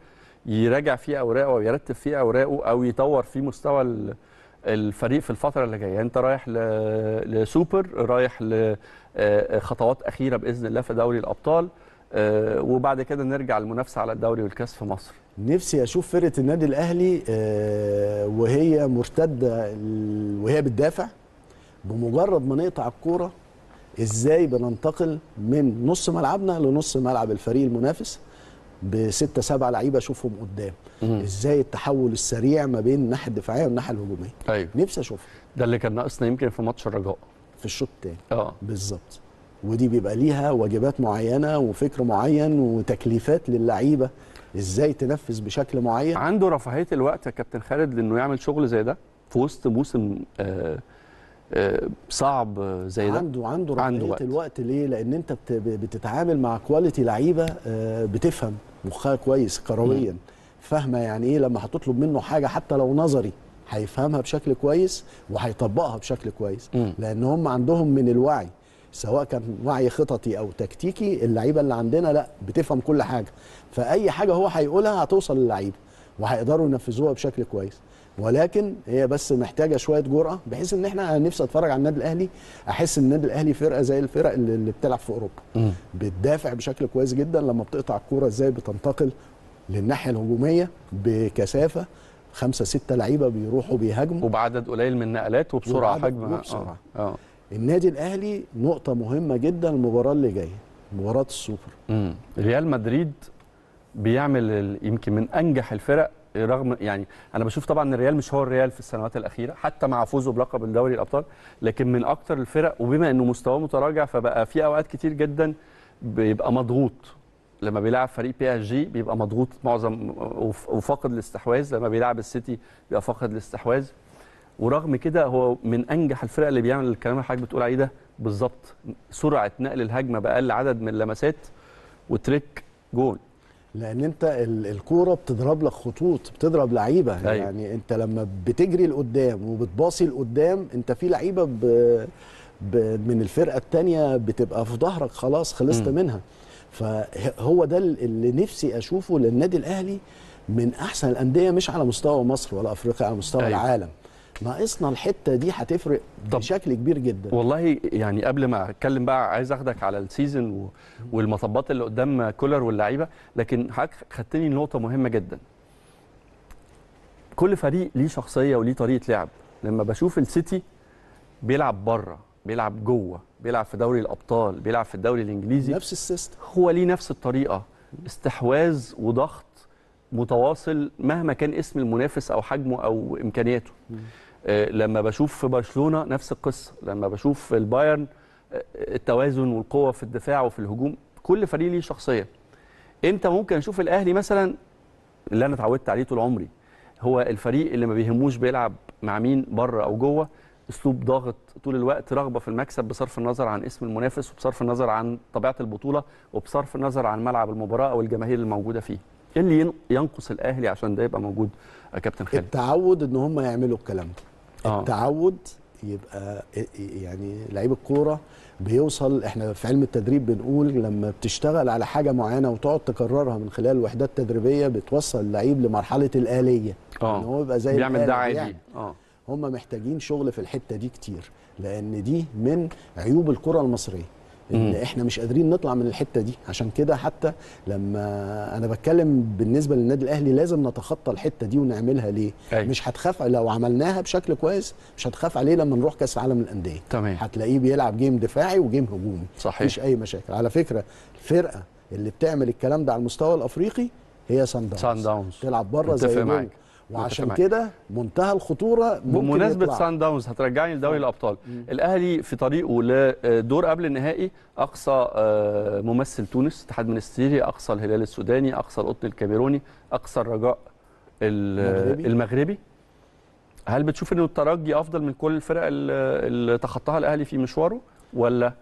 يراجع فيه اوراقه او يرتب فيه اوراقه او يطور فيه مستوى الفريق في الفتره اللي جايه انت رايح لسوبر رايح لخطوات آه، اخيره باذن الله في دوري الابطال آه، وبعد كده نرجع المنافسه على الدوري والكاس في مصر نفسي اشوف فرقه النادي الاهلي آه، وهي مرتده وهي بتدافع بمجرد ما نقطع الكوره ازاي بننتقل من نص ملعبنا لنص ملعب الفريق المنافس بستة سبعة لعيبة أشوفهم قدام مم. إزاي التحول السريع ما بين الناحية الدفاعية والناحية الهجومية أيوه. نفسي أشوفه ده اللي كان ناقصنا يمكن في ماتش الرجاء في الشوط الثاني اه بالظبط ودي بيبقى ليها واجبات معينة وفكر معين وتكليفات للعيبة إزاي تنفذ بشكل معين عنده رفاهية الوقت يا كابتن خالد لأنه يعمل شغل زي ده في وسط موسم آه, آه، صعب زي ده عنده عنده, عنده وقت. الوقت ليه لان انت بتتعامل مع كواليتي لعيبه آه، بتفهم مخها كويس كرويا فاهمه يعني ايه لما هتطلب منه حاجه حتى لو نظري هيفهمها بشكل كويس وهيطبقها بشكل كويس لان هم عندهم من الوعي سواء كان وعي خططي او تكتيكي اللعيبه اللي عندنا لا بتفهم كل حاجه فاي حاجه هو هيقولها هتوصل للعيبه وهيقدروا ينفذوها بشكل كويس ولكن هي بس محتاجه شويه جرأه بحيث ان احنا نفسي اتفرج على النادي الاهلي احس ان النادي الاهلي فرقه زي الفرق اللي, اللي بتلعب في اوروبا م. بتدافع بشكل كويس جدا لما بتقطع الكوره ازاي بتنتقل للناحيه الهجوميه بكثافه خمسه سته لعيبه بيروحوا بيهاجموا وبعدد قليل من النقلات وبسرعه حجم وبسرعه اه. اه النادي الاهلي نقطه مهمه جدا المباراه اللي جايه مباراه السوبر ريال مدريد بيعمل يمكن من انجح الفرق رغم يعني انا بشوف طبعا ان الريال مش هو الريال في السنوات الاخيره حتى مع فوزه بلقب الدوري الابطال لكن من اكتر الفرق وبما انه مستواه متراجع فبقى في اوقات كتير جدا بيبقى مضغوط لما بيلعب فريق بي اس جي بيبقى مضغوط معظم وفاقد الاستحواذ لما بيلعب السيتي بيبقى فاقد الاستحواذ ورغم كده هو من انجح الفرق اللي بيعمل الكلام اللي حضرتك بتقول عليه ده بالظبط سرعه نقل الهجمه باقل عدد من اللمسات وتريك جول لان انت الكوره بتضرب لك خطوط بتضرب لعيبه أيوة. يعني انت لما بتجري لقدام وبتباصي لقدام انت في لعيبه ب... ب... من الفرقه الثانيه بتبقى في ظهرك خلاص خلصت م. منها فهو ده اللي نفسي اشوفه للنادي الاهلي من احسن الانديه مش على مستوى مصر ولا افريقيا على مستوى أيوة. العالم ناقصنا الحته دي هتفرق بشكل كبير جدا والله يعني قبل ما اتكلم بقى عايز اخدك على السيزون والمطبات اللي قدام كولر واللعيبه لكن حضرتك خدتني نقطه مهمه جدا كل فريق ليه شخصيه وليه طريقه لعب لما بشوف السيتي بيلعب بره بيلعب جوه بيلعب في دوري الابطال بيلعب في الدوري الانجليزي نفس السيستم هو ليه نفس الطريقه استحواذ وضغط متواصل مهما كان اسم المنافس او حجمه او امكانياته آه، لما بشوف في برشلونه نفس القصه لما بشوف البايرن آه، آه، التوازن والقوه في الدفاع وفي الهجوم كل فريق ليه شخصيه امتى ممكن اشوف الاهلي مثلا اللي انا اتعودت عليه طول عمري هو الفريق اللي ما بيهموش بيلعب مع مين بره او جوه اسلوب ضاغط طول الوقت رغبه في المكسب بصرف النظر عن اسم المنافس وبصرف النظر عن طبيعه البطوله وبصرف النظر عن ملعب المباراه او الجماهير الموجوده فيه ايه اللي ينقص الاهلي عشان ده يبقى موجود يا كابتن خالد التعود ان هم يعملوا الكلام ده آه. التعود يبقى يعني لعيب الكوره بيوصل احنا في علم التدريب بنقول لما بتشتغل على حاجه معينه وتقعد تكررها من خلال الوحدات التدريبيه بتوصل اللعيب لمرحله الاليه اه ان هو يبقى زي بيعمل ده عادي يعني. اه هم محتاجين شغل في الحته دي كتير لان دي من عيوب الكره المصريه ان احنا مش قادرين نطلع من الحته دي عشان كده حتى لما انا بتكلم بالنسبه للنادي الاهلي لازم نتخطى الحته دي ونعملها ليه أي. أيوة. مش هتخاف لو عملناها بشكل كويس مش هتخاف عليه لما نروح كاس عالم الانديه تمام هتلاقيه بيلعب جيم دفاعي وجيم هجومي صحيح مفيش اي مشاكل على فكره الفرقه اللي بتعمل الكلام ده على المستوى الافريقي هي سان داونز سان داونز تلعب بره زي معاك. وعشان كده منتهى الخطوره ممكن بمناسبه سان داونز هترجعني لدوري الابطال الاهلي في طريقه لدور قبل النهائي اقصى آه، ممثل تونس اتحاد منستيري اقصى الهلال السوداني اقصى القطن الكاميروني اقصى الرجاء المغربي, المغربي. هل بتشوف انه الترجي افضل من كل الفرق اللي تخطاها الاهلي في مشواره ولا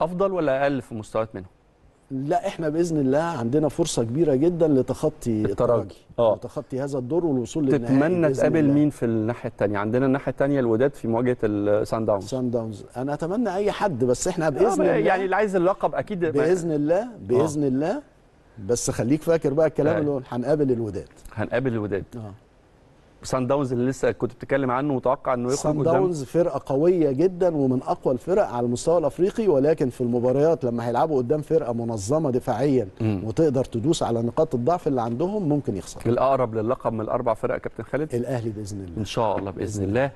افضل ولا اقل في مستويات منهم لا احنا باذن الله عندنا فرصه كبيره جدا لتخطي التراجي اه لتخطي هذا الدور والوصول للنهائي تتمنى تقابل مين في الناحيه الثانيه عندنا الناحيه الثانيه الوداد في مواجهه السان داونز سان داونز انا اتمنى اي حد بس احنا آه، باذن الله يعني اللي عايز اللقب اكيد باذن الله آه. باذن الله بس خليك فاكر بقى الكلام آه. اللي هنقابل الوداد هنقابل الوداد آه. وسان داونز اللي لسه كنت بتتكلم عنه متوقع انه يخرج سان داونز فرقه قويه جدا ومن اقوى الفرق على المستوى الافريقي ولكن في المباريات لما هيلعبوا قدام فرقه منظمه دفاعيا مم. وتقدر تدوس على نقاط الضعف اللي عندهم ممكن يخسر الاقرب للقب من الاربع فرق يا كابتن خالد الاهلي باذن الله ان شاء الله باذن, بإذن الله. الله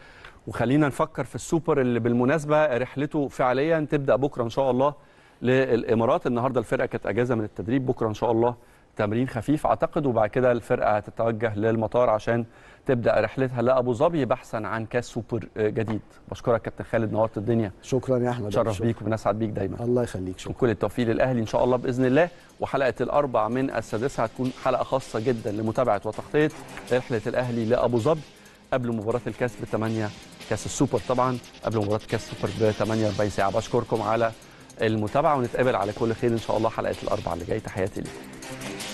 وخلينا نفكر في السوبر اللي بالمناسبه رحلته فعليا تبدا بكره ان شاء الله للامارات النهارده الفرقه كانت اجازه من التدريب بكره ان شاء الله تمرين خفيف اعتقد وبعد كده الفرقه هتتوجه للمطار عشان تبدا رحلتها لابو ظبي بحثا عن كاس سوبر آه، جديد بشكرك كابتن خالد نورت الدنيا شكرا يا احمد شرف بيك وبنسعد بيك دايما الله يخليك شكرا وكل التوفيق للاهلي ان شاء الله باذن الله وحلقه الاربع من السادسه هتكون حلقه خاصه جدا لمتابعه وتغطيه رحله الاهلي لابو ظبي قبل مباراه الكاس ب 8 كاس السوبر طبعا قبل مباراه كاس السوبر ب 48 ساعه بشكركم على المتابعه ونتقابل على كل خير ان شاء الله حلقه الاربع اللي جاي تحياتي ليك